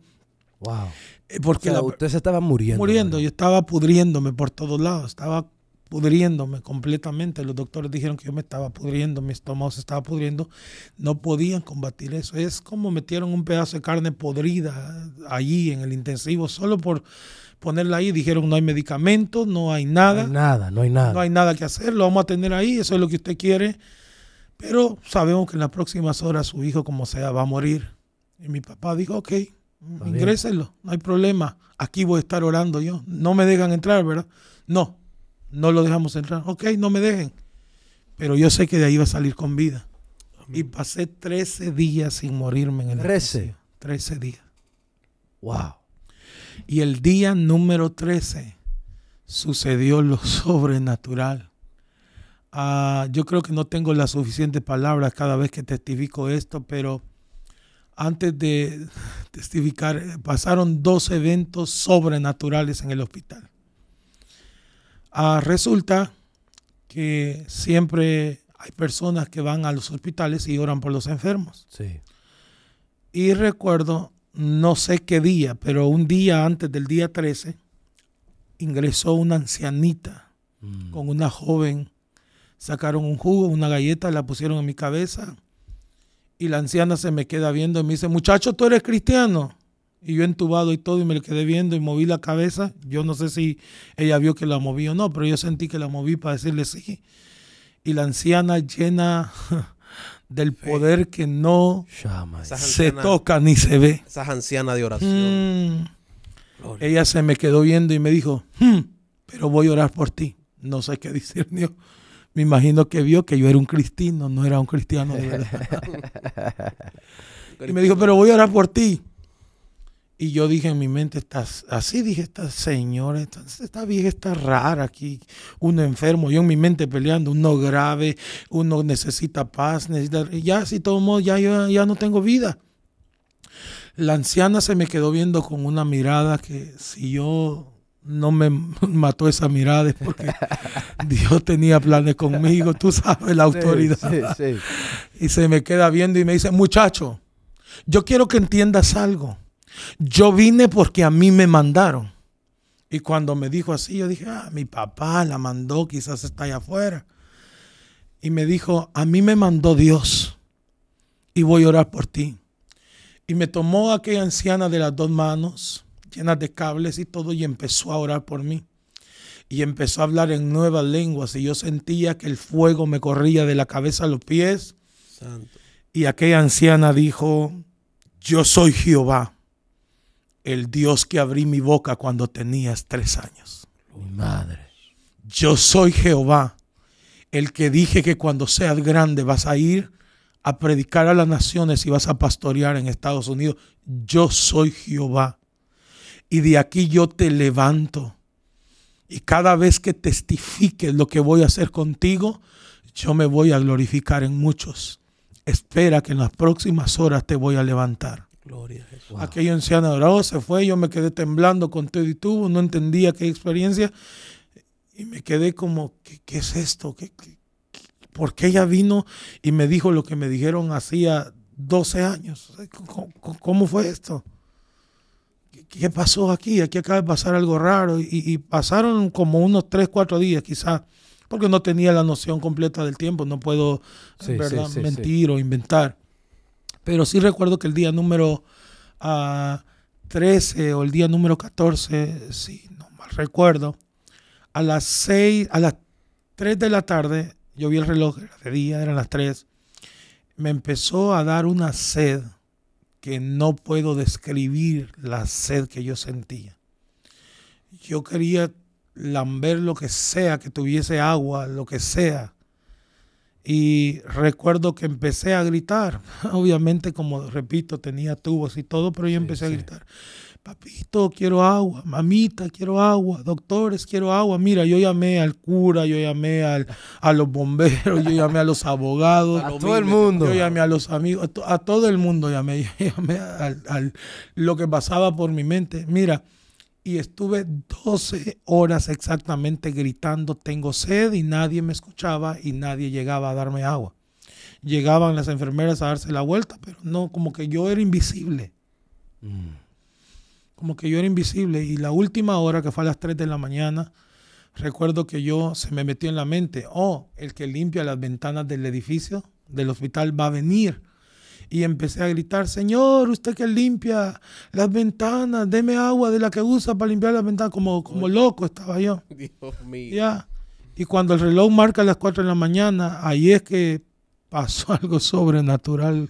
Wow. Eh, porque la, usted se estaba muriendo. Muriendo, yo estaba pudriéndome por todos lados, estaba pudriéndome completamente. Los doctores dijeron que yo me estaba pudriendo, mi estómago se estaba pudriendo. No podían combatir eso. Es como metieron un pedazo de carne podrida allí en el intensivo, solo por ponerla ahí. Dijeron, no hay medicamentos, no hay nada. No hay nada, no hay nada. No hay nada que hacer, lo vamos a tener ahí, eso es lo que usted quiere. Pero sabemos que en las próximas horas su hijo, como sea, va a morir. Y mi papá dijo, ok, ingrésenlo, no hay problema. Aquí voy a estar orando yo. No me dejan entrar, ¿verdad? No, no lo dejamos entrar. Ok, no me dejen. Pero yo sé que de ahí va a salir con vida. Y pasé 13 días sin morirme en el 13. 13 días. Wow. Y el día número 13 sucedió lo sobrenatural. Ah, yo creo que no tengo las suficientes palabras cada vez que testifico esto, pero antes de testificar, eh, pasaron dos eventos sobrenaturales en el hospital. Ah, resulta que siempre hay personas que van a los hospitales y oran por los enfermos. Y recuerdo, no sé qué día, pero un día antes del día 13, ingresó una ancianita mm. con una joven sacaron un jugo, una galleta, la pusieron en mi cabeza. Y la anciana se me queda viendo y me dice, muchacho, tú eres cristiano. Y yo entubado y todo, y me quedé viendo y moví la cabeza. Yo no sé si ella vio que la moví o no, pero yo sentí que la moví para decirle sí. Y la anciana llena del poder que no se toca ni se ve. Esa anciana de oración. Mm. Ella se me quedó viendo y me dijo, hmm, pero voy a orar por ti. No sé qué decir Dios me imagino que vio que yo era un cristino, no era un cristiano y me dijo, pero voy a orar por ti. Y yo dije en mi mente, estás así, dije, esta señora, esta, vieja está rara aquí, uno enfermo, yo en mi mente peleando, uno grave, uno necesita paz, necesita... ya, si todo modo, ya, ya no tengo vida. La anciana se me quedó viendo con una mirada que si yo no me mató esa mirada porque Dios tenía planes conmigo, tú sabes, la autoridad. Y se me queda viendo y me dice, muchacho, yo quiero que entiendas algo. Yo vine porque a mí me mandaron. Y cuando me dijo así, yo dije, ah, mi papá la mandó, quizás está allá afuera. Y me dijo, a mí me mandó Dios y voy a orar por ti. Y me tomó aquella anciana de las dos manos llenas de cables y todo, y empezó a orar por mí. Y empezó a hablar en nuevas lenguas y yo sentía que el fuego me corría de la cabeza a los pies. Y aquella anciana dijo, yo soy Jehová, el Dios que abrí mi boca cuando tenías tres años. Mi madre. Yo soy Jehová, el que dije que cuando seas grande vas a ir a predicar a las naciones y vas a pastorear en Estados Unidos. Yo soy Jehová y de aquí yo te levanto. Y cada vez que testifiques lo que voy a hacer contigo, yo me voy a glorificar en muchos. Espera que en las próximas horas te voy a levantar. Gloria a Jesús. Wow. Aquella se fue, yo me quedé temblando con todo y tuvo. no entendía qué experiencia y me quedé como, ¿qué, es esto? ¿Qué, por qué ella vino y me dijo lo que me dijeron hacía 12 años? cómo fue esto? ¿qué pasó aquí? Aquí acaba de pasar algo raro. Y, pasaron como unos 3, 4 días quizás, porque no tenía la noción completa del tiempo, no puedo mentir o inventar. Pero sí recuerdo que el día número 13 ah, o el día número 14, si no mal recuerdo, a las 6, a las 3 de la tarde, yo vi el reloj, de día, eran las 3, me empezó a dar una sed que no puedo describir la sed que yo sentía. Yo quería lamber lo que sea, que tuviese agua, lo que sea. Y recuerdo que empecé a gritar. Obviamente, como repito, tenía tubos y todo, pero yo empecé a gritar papito, quiero agua, mamita, quiero agua, doctores, quiero agua. Mira, yo llamé al cura, yo llamé a los bomberos, yo llamé a los abogados. a todo el mundo. Yo llamé a los amigos, a, todo el mundo llamé, yo llamé a lo que pasaba por mi mente. Mira, y estuve 12 horas exactamente gritando, tengo sed, y nadie me escuchaba y nadie llegaba a darme agua. Llegaban las enfermeras a darse la vuelta, pero no, como que yo era invisible. Mm como que yo era invisible. Y la última hora, que fue a las 3 de la mañana, recuerdo que yo se me metió en la mente, oh, el que limpia las ventanas del edificio, del hospital, va a venir. Y empecé a gritar, Señor, usted que limpia las ventanas, deme agua de la que usa para limpiar las ventanas, como, como loco estaba yo. Dios mío. Ya. Y cuando el reloj marca las 4 de la mañana, ahí es que pasó algo sobrenatural.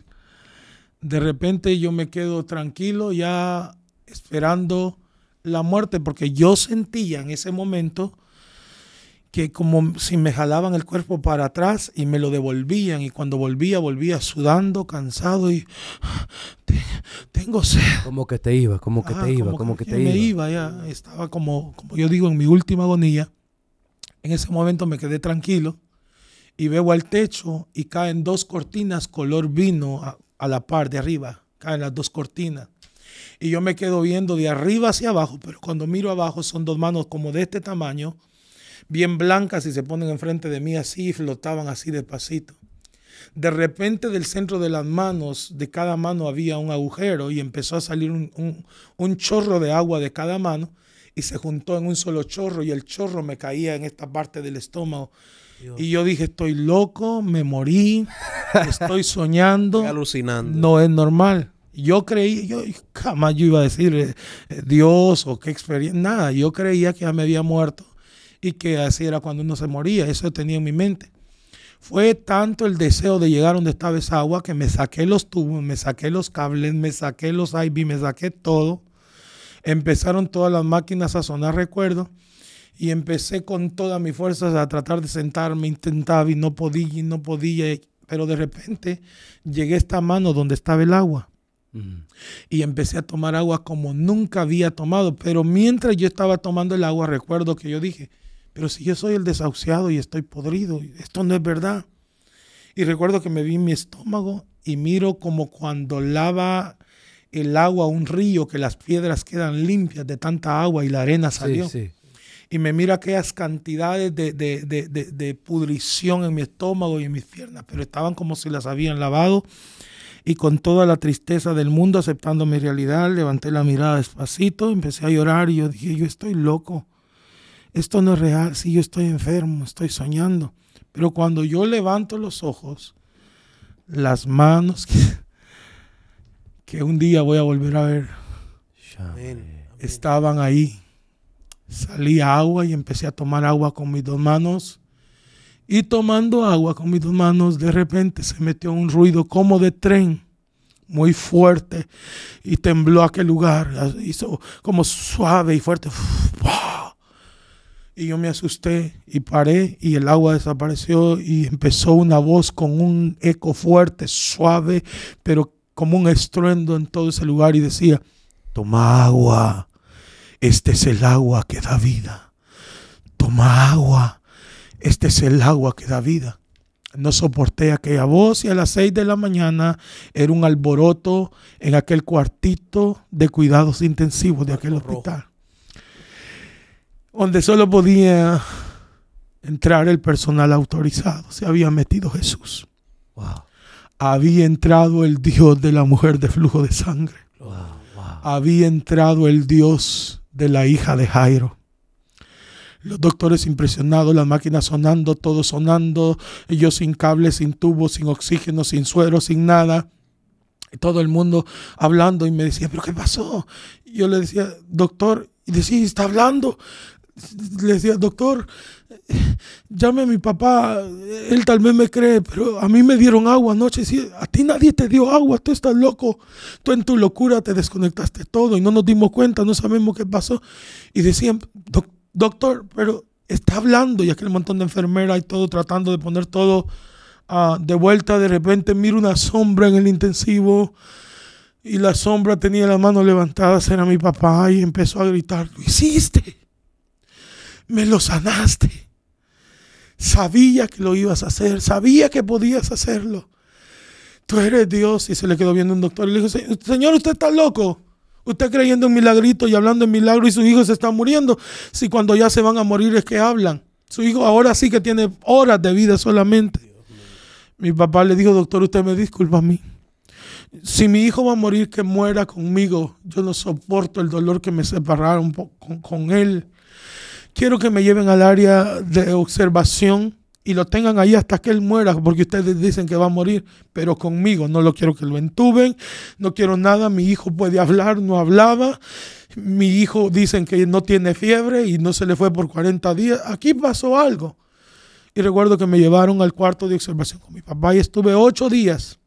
De repente yo me quedo tranquilo, ya esperando la muerte, porque yo sentía en ese momento que como si me jalaban el cuerpo para atrás y me lo devolvían y cuando volvía volvía sudando, cansado y tengo sed.
Como que te iba, como que te iba, como, que, te
iba. ya, estaba como como yo digo en mi última agonía. En ese momento me quedé tranquilo y veo al techo y caen dos cortinas color vino a la par de arriba, caen las dos cortinas y yo me quedo viendo de arriba hacia abajo, pero cuando miro abajo son dos manos como de este tamaño, bien blancas y se ponen enfrente de mí así y flotaban así despacito. De repente del centro de las manos, de cada mano había un agujero y empezó a salir un, chorro de agua de cada mano y se juntó en un solo chorro y el chorro me caía en esta parte del estómago. Y yo dije, estoy loco, me morí, estoy soñando. alucinando. No es normal. Yo creí, yo jamás yo iba a decir eh, eh, Dios o qué experiencia, nada. Yo creía que ya me había muerto y que así era cuando uno se moría. Eso tenía en mi mente. Fue tanto el deseo de llegar donde estaba esa agua que me saqué los tubos, me saqué los cables, me saqué los IV, me saqué todo. Empezaron todas las máquinas a sonar, recuerdo, y empecé con todas mis fuerzas a tratar de sentarme, intentaba y no podía y no podía, pero de repente llegué a esta mano donde estaba el agua y empecé a tomar agua como nunca había tomado. Pero mientras yo estaba tomando el agua, recuerdo que yo dije, pero si yo soy el desahuciado y estoy podrido, esto no es verdad. Y recuerdo que me vi en mi estómago y miro como cuando lava el agua un río, que las piedras quedan limpias de tanta agua y la arena salió. Y me mira aquellas cantidades de, de, de, de, pudrición en mi estómago y en mis piernas, pero estaban como si las habían lavado y con toda la tristeza del mundo aceptando mi realidad, levanté la mirada despacito, empecé a llorar y yo dije, yo estoy loco, esto no es real, si yo estoy enfermo, estoy soñando. Pero cuando yo levanto los ojos, las manos que, un día voy a volver a ver estaban ahí. Salí agua y empecé a tomar agua con mis dos manos y tomando agua con mis dos manos, de repente se metió un ruido como de tren muy fuerte y tembló aquel lugar, hizo como suave y fuerte. Y yo me asusté y paré y el agua desapareció y empezó una voz con un eco fuerte, suave, pero como un estruendo en todo ese lugar y decía, toma agua, este es el agua que da vida, toma agua este es el agua que da vida. No soporté aquella voz y a las seis de la mañana era un alboroto en aquel cuartito de cuidados intensivos de aquel hospital. Donde solo podía entrar el personal autorizado. Se había metido Jesús. Había entrado el Dios de la mujer de flujo de sangre. Había entrado el Dios de la hija de Jairo. Los doctores impresionados, las máquinas sonando, todo sonando, ellos sin cables sin tubos sin oxígeno, sin suero, sin nada. Todo el mundo hablando y me decía, ¿pero qué pasó? Y yo le decía, doctor, y decía, está hablando. Le decía, doctor, llame a mi papá, él tal vez me cree, pero a mí me dieron agua anoche, sí, a ti nadie te dio agua, tú estás loco, tú en tu locura te desconectaste todo y no nos dimos cuenta, no sabemos qué pasó. Y decían, doctor, doctor, pero está hablando y aquel montón de enfermeras y todo tratando de poner todo ah, de vuelta. De repente miro una sombra en el intensivo y la sombra tenía la mano levantada, era mi papá y empezó a gritar, lo hiciste, me lo sanaste. Sabía que lo ibas a hacer, sabía que podías hacerlo. Tú eres Dios y se le quedó viendo un doctor y le dijo, Señor, usted está loco. Usted creyendo en milagrito y hablando en milagro y sus hijos se están muriendo. Si cuando ya se van a morir es que hablan. Su hijo ahora sí que tiene horas de vida solamente. Mi papá le dijo, doctor, usted me disculpa a mí. Si mi hijo va a morir, que muera conmigo. Yo no soporto el dolor que me separaron con él. Quiero que me lleven al área de observación y lo tengan ahí hasta que él muera, porque ustedes dicen que va a morir, pero conmigo no lo quiero que lo entuben, no quiero nada, mi hijo puede hablar, no hablaba, mi hijo dicen que no tiene fiebre y no se le fue por 40 días, aquí pasó algo. Y recuerdo que me llevaron al cuarto de observación con mi papá y estuve ocho días.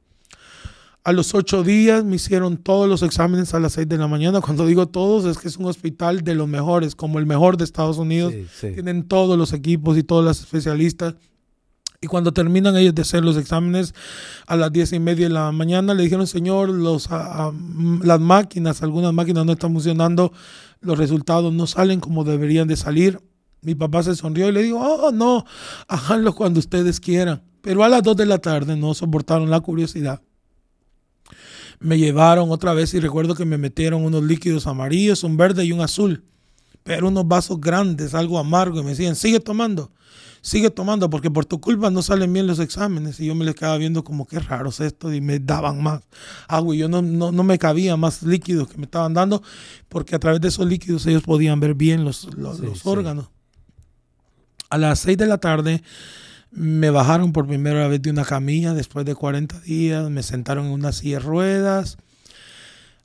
A los ocho días me hicieron todos los exámenes a las seis de la mañana. Cuando digo todos, es que es un hospital de los mejores, como el mejor de Estados Unidos. Tienen todos los equipos y todas las especialistas. Y cuando terminan ellos de hacer los exámenes a las diez y media de la mañana, le dijeron, señor, las máquinas, algunas máquinas no están funcionando, los resultados no salen como deberían de salir. Mi papá se sonrió y le dijo, oh, no, háganlo cuando ustedes quieran. Pero a las dos de la tarde no soportaron la curiosidad me llevaron otra vez y recuerdo que me metieron unos líquidos amarillos, un verde y un azul, pero unos vasos grandes, algo amargo, y me decían, sigue tomando sigue tomando porque por tu culpa no salen bien los exámenes. Y yo me les quedaba viendo como qué raros esto y me daban más agua y yo no, no, me cabía más líquidos que me estaban dando porque a través de esos líquidos ellos podían ver bien los, los, órganos. A las 6 de la tarde me bajaron por primera vez de una camilla después de 40 días, me sentaron en unas silla ruedas.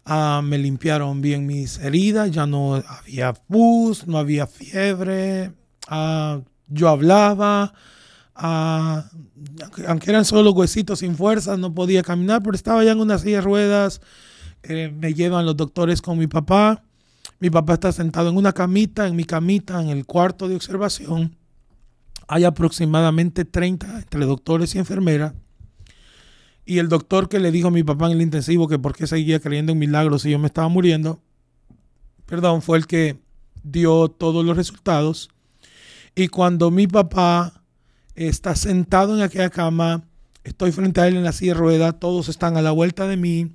Ah, me limpiaron bien mis heridas, ya no había pus, no había fiebre, ah, yo hablaba, ah, aunque eran solo huesitos sin fuerza, no podía caminar, pero estaba ya en una silla de ruedas, eh, me llevan los doctores con mi papá, mi papá está sentado en una camita, en mi camita, en el cuarto de observación, hay aproximadamente 30 entre doctores y enfermeras, y el doctor que le dijo a mi papá en el intensivo que por qué seguía creyendo en milagros si yo me estaba muriendo, perdón, fue el que dio todos los resultados y cuando mi papá está sentado en aquella cama, estoy frente a él en la silla de rueda, todos están a la vuelta de mí,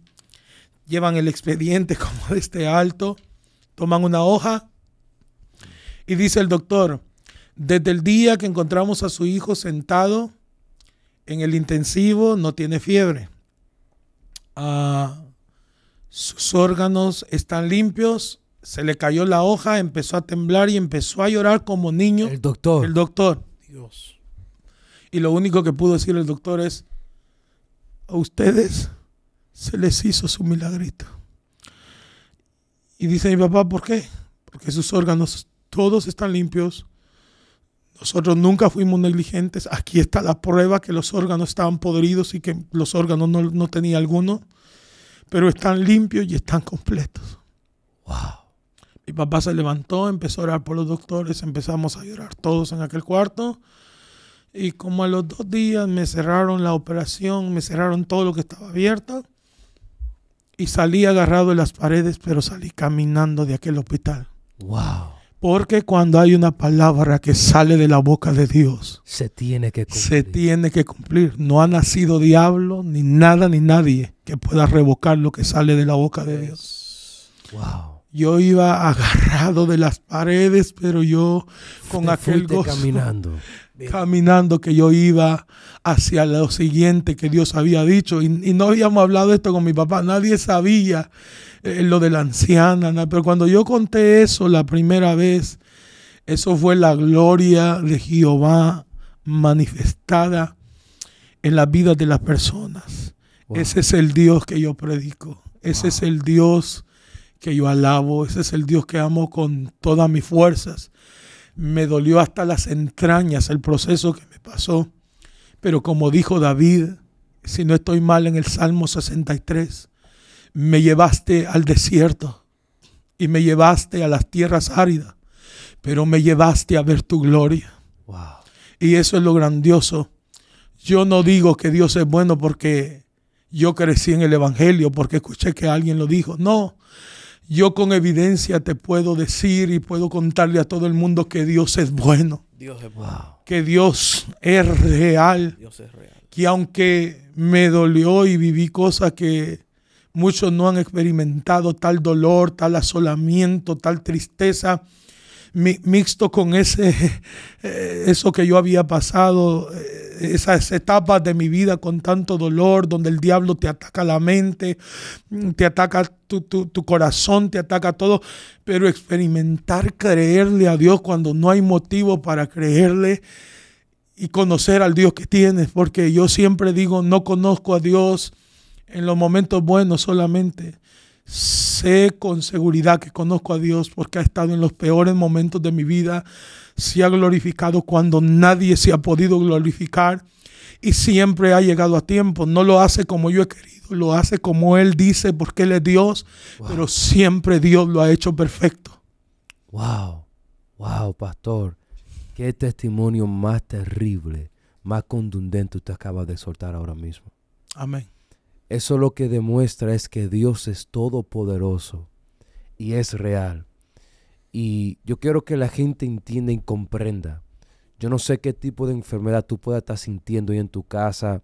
llevan el expediente como de este alto, toman una hoja y dice el doctor, desde el día que encontramos a su hijo sentado en el intensivo, no tiene fiebre. Ah, sus órganos están limpios, se le cayó la hoja, empezó a temblar y empezó a llorar como niño. El doctor. El doctor. Dios. Y lo único que pudo decir el doctor es, a ustedes se les hizo su milagrito. Y dice mi papá, ¿por qué? Porque sus órganos todos están limpios. Nosotros nunca fuimos negligentes. Aquí está la prueba que los órganos estaban podridos y que los órganos no, no tenía alguno. Pero están limpios y están completos. ¡Wow! Mi papá se levantó, empezó a orar por los doctores, empezamos a llorar todos en aquel cuarto. Y como a los dos días me cerraron la operación, me cerraron todo lo que estaba abierto. Y salí agarrado en las paredes, pero salí caminando de aquel hospital. ¡Wow! Porque cuando hay una palabra que sale de la boca de Dios, se tiene que cumplir. Se tiene que cumplir. No ha nacido diablo, ni nada, ni nadie que pueda revocar lo que sale de la boca de Dios. Wow. Yo iba agarrado de las paredes, pero yo con aquel gozo caminando. caminando que yo iba hacia lo siguiente que Dios había dicho. Y, no habíamos hablado esto con mi papá, nadie sabía eh, lo de la anciana, pero cuando yo conté eso la primera vez, eso fue la gloria de Jehová manifestada en la vida de las personas. Ese es el Dios que yo predico. Ese es el Dios que yo alabo, ese es el Dios que amo con todas mis fuerzas. Me dolió hasta las entrañas el proceso que me pasó, pero como dijo David, si no estoy mal en el Salmo 63, me llevaste al desierto y me llevaste a las tierras áridas, pero me llevaste a ver tu gloria. Y eso es lo grandioso. Yo no digo que Dios es bueno porque yo crecí en el Evangelio, porque escuché que alguien lo dijo. No, yo con evidencia te puedo decir y puedo contarle a todo el mundo que Dios es bueno. Que Dios es real. Dios es real. Que aunque me dolió y viví cosas que muchos no han experimentado, tal dolor, tal asolamiento, tal tristeza, mixto con ese, eh, eso que yo había pasado, eh, esas etapas de mi vida con tanto dolor, donde el diablo te ataca la mente, mm, te ataca tu corazón, te ataca todo, pero experimentar creerle a Dios cuando no hay motivo para creerle y conocer al Dios que tienes, porque yo siempre digo, no conozco a Dios en los momentos buenos solamente Sé con seguridad que conozco a Dios porque ha estado en los peores momentos de mi vida. Se ha glorificado cuando nadie se ha podido glorificar y siempre ha llegado a tiempo. No lo hace como yo he querido, lo hace como Él dice porque Él es Dios, pero siempre Dios lo ha hecho perfecto.
Wow, wow, pastor. Qué testimonio más terrible, más contundente usted acaba de soltar ahora mismo. Amén. Eso lo que demuestra es que Dios es todopoderoso y es real. Y yo quiero que la gente entienda y comprenda. Yo no sé qué tipo de enfermedad tú puedas estar sintiendo hoy en tu casa,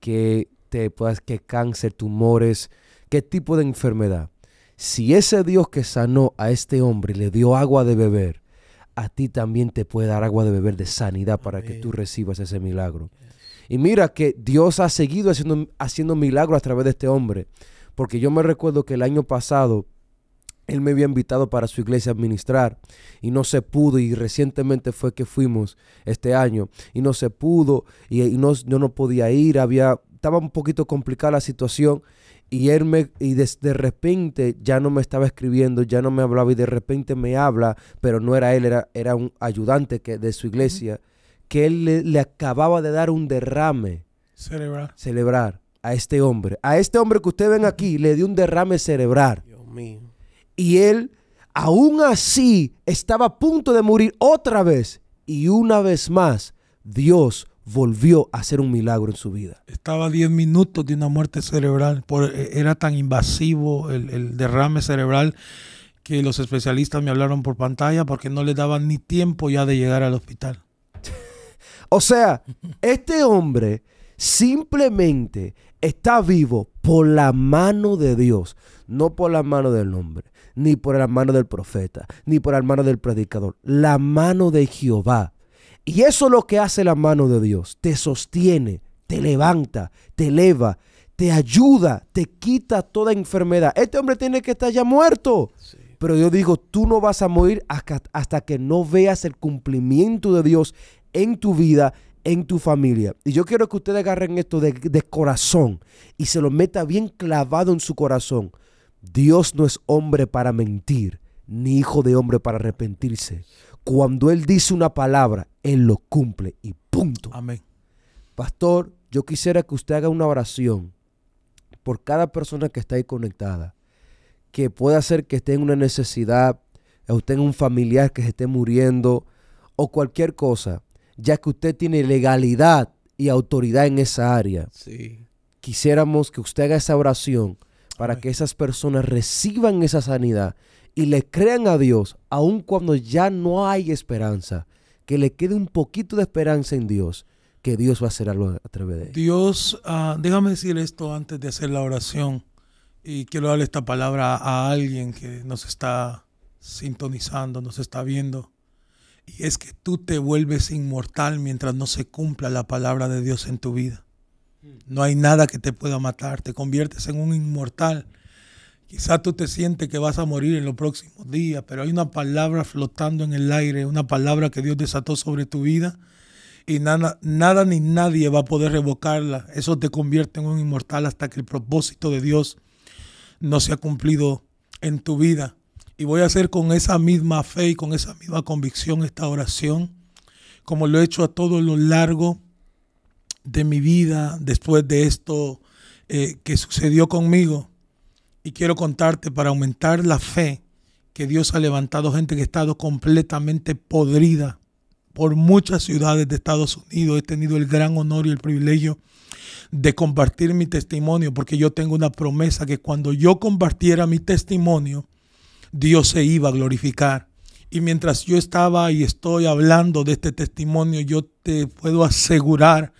que te puedas, que cáncer, tumores, qué tipo de enfermedad. Si ese Dios que sanó a este hombre le dio agua de beber, a ti también te puede dar agua de beber de sanidad para que tú recibas ese milagro. Y mira que Dios ha seguido haciendo, haciendo milagros a través de este hombre. Porque yo me recuerdo que el año pasado él me había invitado para su iglesia a administrar y no se pudo y recientemente fue que fuimos este año y no se pudo y, yo no podía ir, había, estaba un poquito complicada la situación y él me, y de, repente ya no me estaba escribiendo, ya no me hablaba y de repente me habla, pero no era él, era, era un ayudante que, de su iglesia que él le, acababa de dar un derrame. Cerebral. Celebrar a este hombre. A este hombre que usted ven aquí le dio un derrame cerebral. Dios mío. Y él, aún así, estaba a punto de morir otra vez. Y una vez más, Dios volvió a hacer un milagro en su vida.
Estaba a 10 minutos de una muerte cerebral. E, era tan invasivo el, derrame cerebral que los especialistas me hablaron por pantalla porque no le daban ni tiempo ya de llegar al hospital. O sea,
este hombre simplemente está vivo por la mano de Dios, no por la mano del hombre, ni por la mano del profeta, ni por la mano del predicador, la mano de Jehová. Y eso es lo que hace la mano de Dios, te sostiene, te levanta, te eleva, te ayuda, te quita toda enfermedad. Este hombre tiene que estar ya muerto. Pero yo digo, tú no vas a morir hasta que no veas el cumplimiento de Dios en tu vida, en tu familia. Y yo quiero que ustedes agarren esto de, corazón y se lo meta bien clavado en su corazón. Dios no es hombre para mentir, ni hijo de hombre para arrepentirse. Cuando Él dice una palabra, Él lo cumple y punto. Amén. Pastor, yo quisiera que usted haga una oración por cada persona que está ahí conectada, que pueda ser que esté en una necesidad, o tenga un familiar que se esté muriendo, o cualquier cosa ya que usted tiene legalidad y autoridad en esa área. Quisiéramos que usted haga esa oración para que esas personas reciban esa sanidad y le crean a Dios, aun cuando ya no hay esperanza, que le quede un poquito de esperanza en Dios, que Dios va a hacer algo a través de él.
Dios, ah, déjame decir esto antes de hacer la oración y quiero darle esta palabra a alguien que nos está sintonizando, nos está viendo y es que tú te vuelves inmortal mientras no se cumpla la palabra de Dios en tu vida. No hay nada que te pueda matar, te conviertes en un inmortal. Quizás tú te sientes que vas a morir en los próximos días, pero hay una palabra flotando en el aire, una palabra que Dios desató sobre tu vida y nada, nada ni nadie va a poder revocarla. Eso te convierte en un inmortal hasta que el propósito de Dios no se ha cumplido en tu vida. Y voy a hacer con esa misma fe y con esa misma convicción esta oración, como lo he hecho a todo lo largo de mi vida después de esto eh, que sucedió conmigo. Y quiero contarte para aumentar la fe que Dios ha levantado gente que ha estado completamente podrida por muchas ciudades de Estados Unidos. He tenido el gran honor y el privilegio de compartir mi testimonio, porque yo tengo una promesa que cuando yo compartiera mi testimonio, Dios se iba a glorificar. Y mientras yo estaba y estoy hablando de este testimonio, yo te puedo asegurar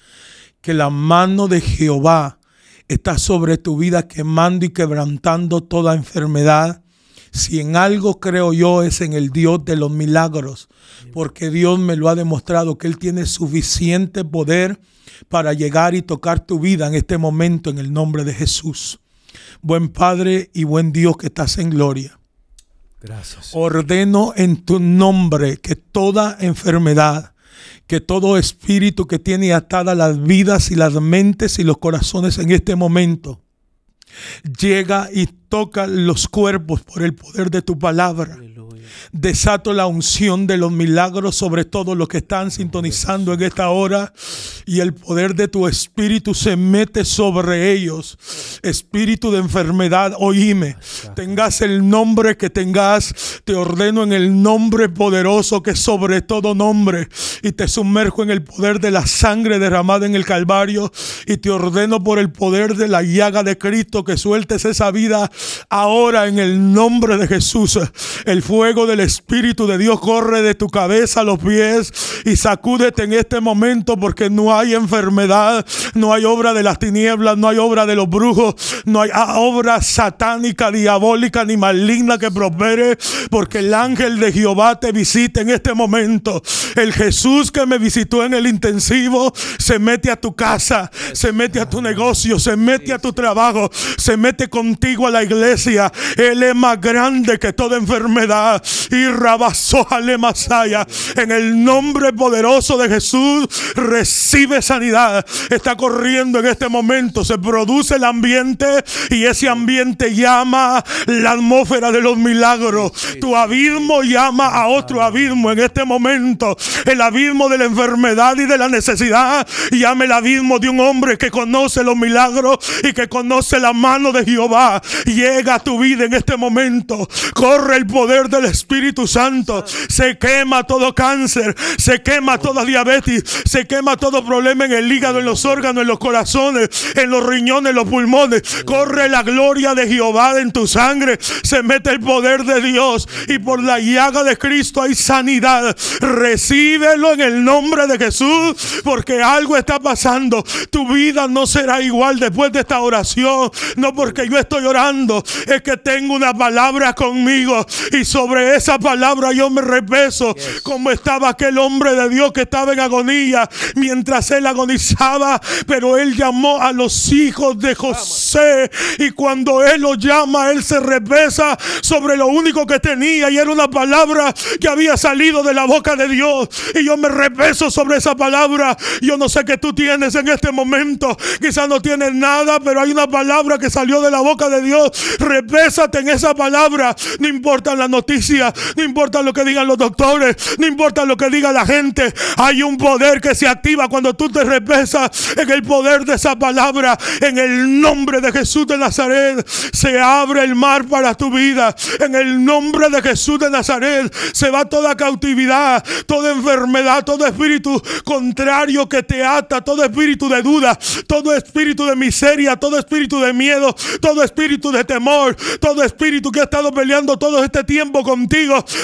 que la mano de Jehová está sobre tu vida quemando y quebrantando toda enfermedad. Si en algo creo yo es en el Dios de los milagros, porque Dios me lo ha demostrado, que Él tiene suficiente poder para llegar y tocar tu vida en este momento en el nombre de Jesús. Buen Padre y buen Dios que estás en gloria. Ordeno en tu nombre que toda enfermedad, que todo espíritu que tiene
atada las vidas y las mentes y los corazones en este momento, llega y toca los cuerpos por el poder de tu palabra. Desato la unción de los milagros sobre todos los que están sintonizando en esta hora y el poder de tu espíritu se mete sobre ellos. Espíritu de enfermedad, oíme. Tengas el nombre que tengas, te ordeno en el nombre poderoso que sobre todo nombre y te sumerjo en el poder de la sangre derramada en el Calvario y te ordeno por el poder de la llaga de Cristo que sueltes esa vida ahora en el nombre de Jesús. El fuego del Espíritu de Dios corre de tu cabeza a los pies y sacúdete en este momento porque no hay enfermedad, no hay obra de las tinieblas, no hay obra de los brujos, no hay ah, obra satánica, diabólica ni maligna que prospere porque el ángel de Jehová te visita en este momento. El Jesús que me visitó en el intensivo se mete a tu casa, se mete a tu negocio, se mete a tu trabajo, se mete contigo a la iglesia. Él es más grande que toda enfermedad y rabazó masaya. En el nombre poderoso de Jesús, recibe sanidad. Está corriendo en este momento, se produce el ambiente y ese ambiente llama la atmósfera de los milagros. Tu abismo llama a otro abismo en este momento. El abismo de la enfermedad y de la necesidad llama el abismo de un hombre que conoce los milagros y que conoce la mano de Jehová. Llega a tu vida en este momento. Corre el poder del Espíritu Santo, se quema todo cáncer, se quema toda diabetes, se quema todo problema en el hígado, en los órganos, en los corazones, en los riñones, en los pulmones. Corre la gloria de Jehová en tu sangre, se mete el poder de Dios y por la llaga de Cristo hay sanidad. Recíbelo en el nombre de Jesús, porque algo está pasando. Tu vida no será igual después de esta oración, no porque yo estoy orando, es que tengo una palabra conmigo y sobre esa palabra yo me repeso, como estaba aquel hombre de Dios que estaba en agonía mientras él agonizaba, pero él llamó a los hijos de José y cuando él lo llama, él se repesa sobre lo único que tenía y era una palabra que había salido de la boca de Dios y yo me repeso sobre esa palabra. Yo no sé qué tú tienes en este momento, quizás no tienes nada, pero hay una palabra que salió de la boca de Dios. Repésate en esa palabra, no importa la noticia no importa lo que digan los doctores, no importa lo que diga la gente, hay un poder que se activa cuando tú te represas en el poder de esa palabra, en el nombre de Jesús de Nazaret, se abre el mar para tu vida, en el nombre de Jesús de Nazaret, se va toda cautividad, toda enfermedad, todo espíritu contrario que te ata, todo espíritu de duda, todo espíritu de miseria, todo espíritu de miedo, todo espíritu de temor, todo espíritu que ha estado peleando todo este tiempo con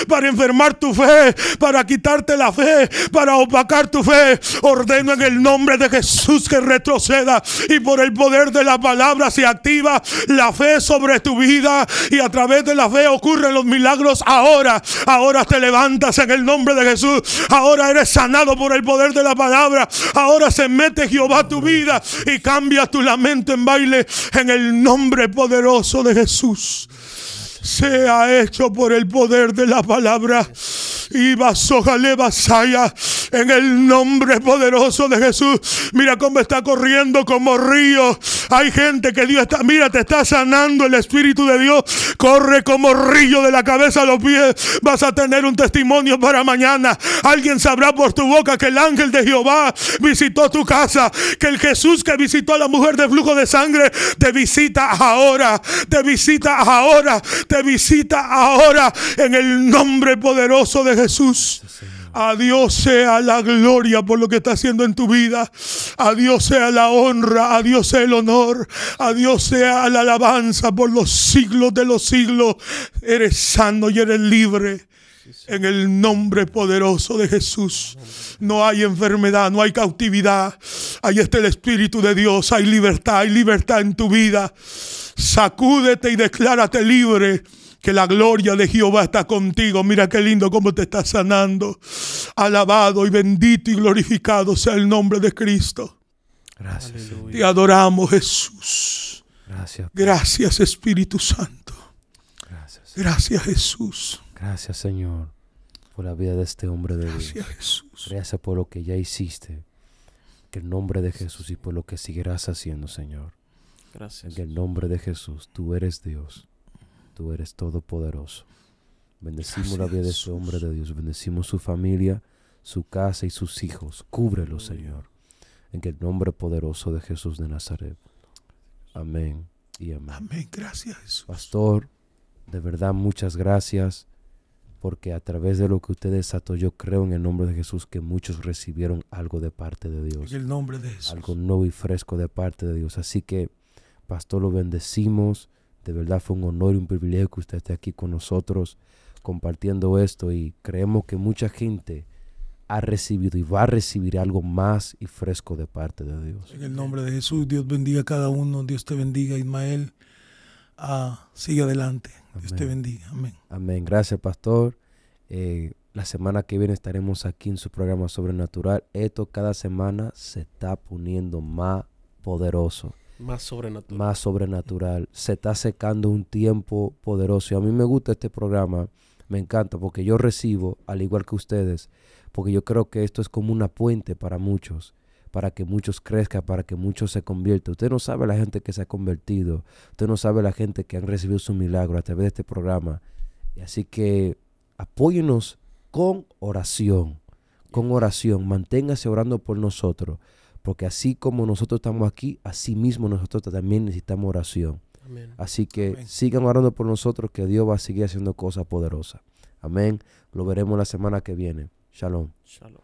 para enfermar tu fe, para quitarte la fe, para opacar tu fe. Ordeno en el nombre de Jesús que retroceda y por el poder de la palabra se activa la fe sobre tu vida y a través de la fe ocurren los milagros ahora. Ahora te levantas en el nombre de Jesús. Ahora eres sanado por el poder de la palabra. Ahora se mete Jehová tu vida y cambia tu lamento en baile en el nombre poderoso de Jesús sea hecho por el poder de la palabra. Y vasaya en el nombre poderoso de Jesús. Mira cómo está corriendo como río. Hay gente que Dios está, mira, te está sanando el Espíritu de Dios. Corre como río de la cabeza a los pies. Vas a tener un testimonio para mañana. Alguien sabrá por tu boca que el ángel de Jehová visitó tu casa, que el Jesús que visitó a la mujer de flujo de sangre te visita ahora, te visita ahora, te visita ahora en el nombre poderoso de Jesús. A Dios sea la gloria por lo que está haciendo en tu vida. A Dios sea la honra, a Dios sea el honor, a Dios sea la alabanza por los siglos de los siglos. Eres sano y eres libre. En el nombre poderoso de Jesús. No hay enfermedad, no hay cautividad. Ahí está el Espíritu de Dios. Hay libertad, hay libertad en tu vida. Sacúdete y declárate libre que la gloria de Jehová está contigo. Mira qué lindo cómo te está sanando. Alabado y bendito y glorificado sea el nombre de Cristo.
Gracias. Te
adoramos, Jesús. Gracias. Gracias, Espíritu Santo. Gracias. Gracias, Jesús.
Gracias, Señor, por la vida de este hombre de Gracias, Jesús. Gracias por lo que ya hiciste. En el nombre de Jesús y por lo que seguirás haciendo, Señor. Gracias. En el nombre de Jesús, tú eres Dios tú eres todopoderoso. Bendecimos la vida de su hombre de Dios, bendecimos su familia, su casa y sus hijos. Cúbrelo, Señor, en el nombre poderoso de Jesús de Nazaret. Amén y amén. Amén. Gracias, Pastor, de verdad, muchas gracias, porque a través de lo que usted desató, yo creo en el nombre de Jesús que muchos recibieron algo de parte de Dios. En el nombre de Algo nuevo y fresco de parte de Dios. Así que, Pastor, lo bendecimos de verdad fue un honor y un privilegio que usted esté aquí con nosotros compartiendo esto y creemos que mucha gente ha recibido y va a recibir algo más y fresco de parte de Dios.
En el nombre de Jesús, Dios bendiga a cada uno, Dios te bendiga, Ismael. Ah, sigue adelante, Dios te bendiga, amén.
Amén, gracias pastor. Eh, la semana que viene estaremos aquí en su programa Sobrenatural. Esto cada semana se está poniendo más poderoso. Más sobrenatural. Más sobrenatural. Se está secando un tiempo poderoso. Y a mí me gusta este programa. Me encanta porque yo recibo, al igual que ustedes, porque yo creo que esto es como una puente para muchos para que muchos crezcan, para que muchos se conviertan. Usted no sabe la gente que se ha convertido, usted no sabe la gente que han recibido su milagro a través de este programa. y Así que apóyenos con oración, con oración, manténgase orando por nosotros. Porque así como nosotros estamos aquí, así mismo nosotros también necesitamos oración. Así que sigan orando por nosotros, que Dios va a seguir haciendo cosas poderosas. Amén. Lo veremos la semana que viene. Shalom. Shalom.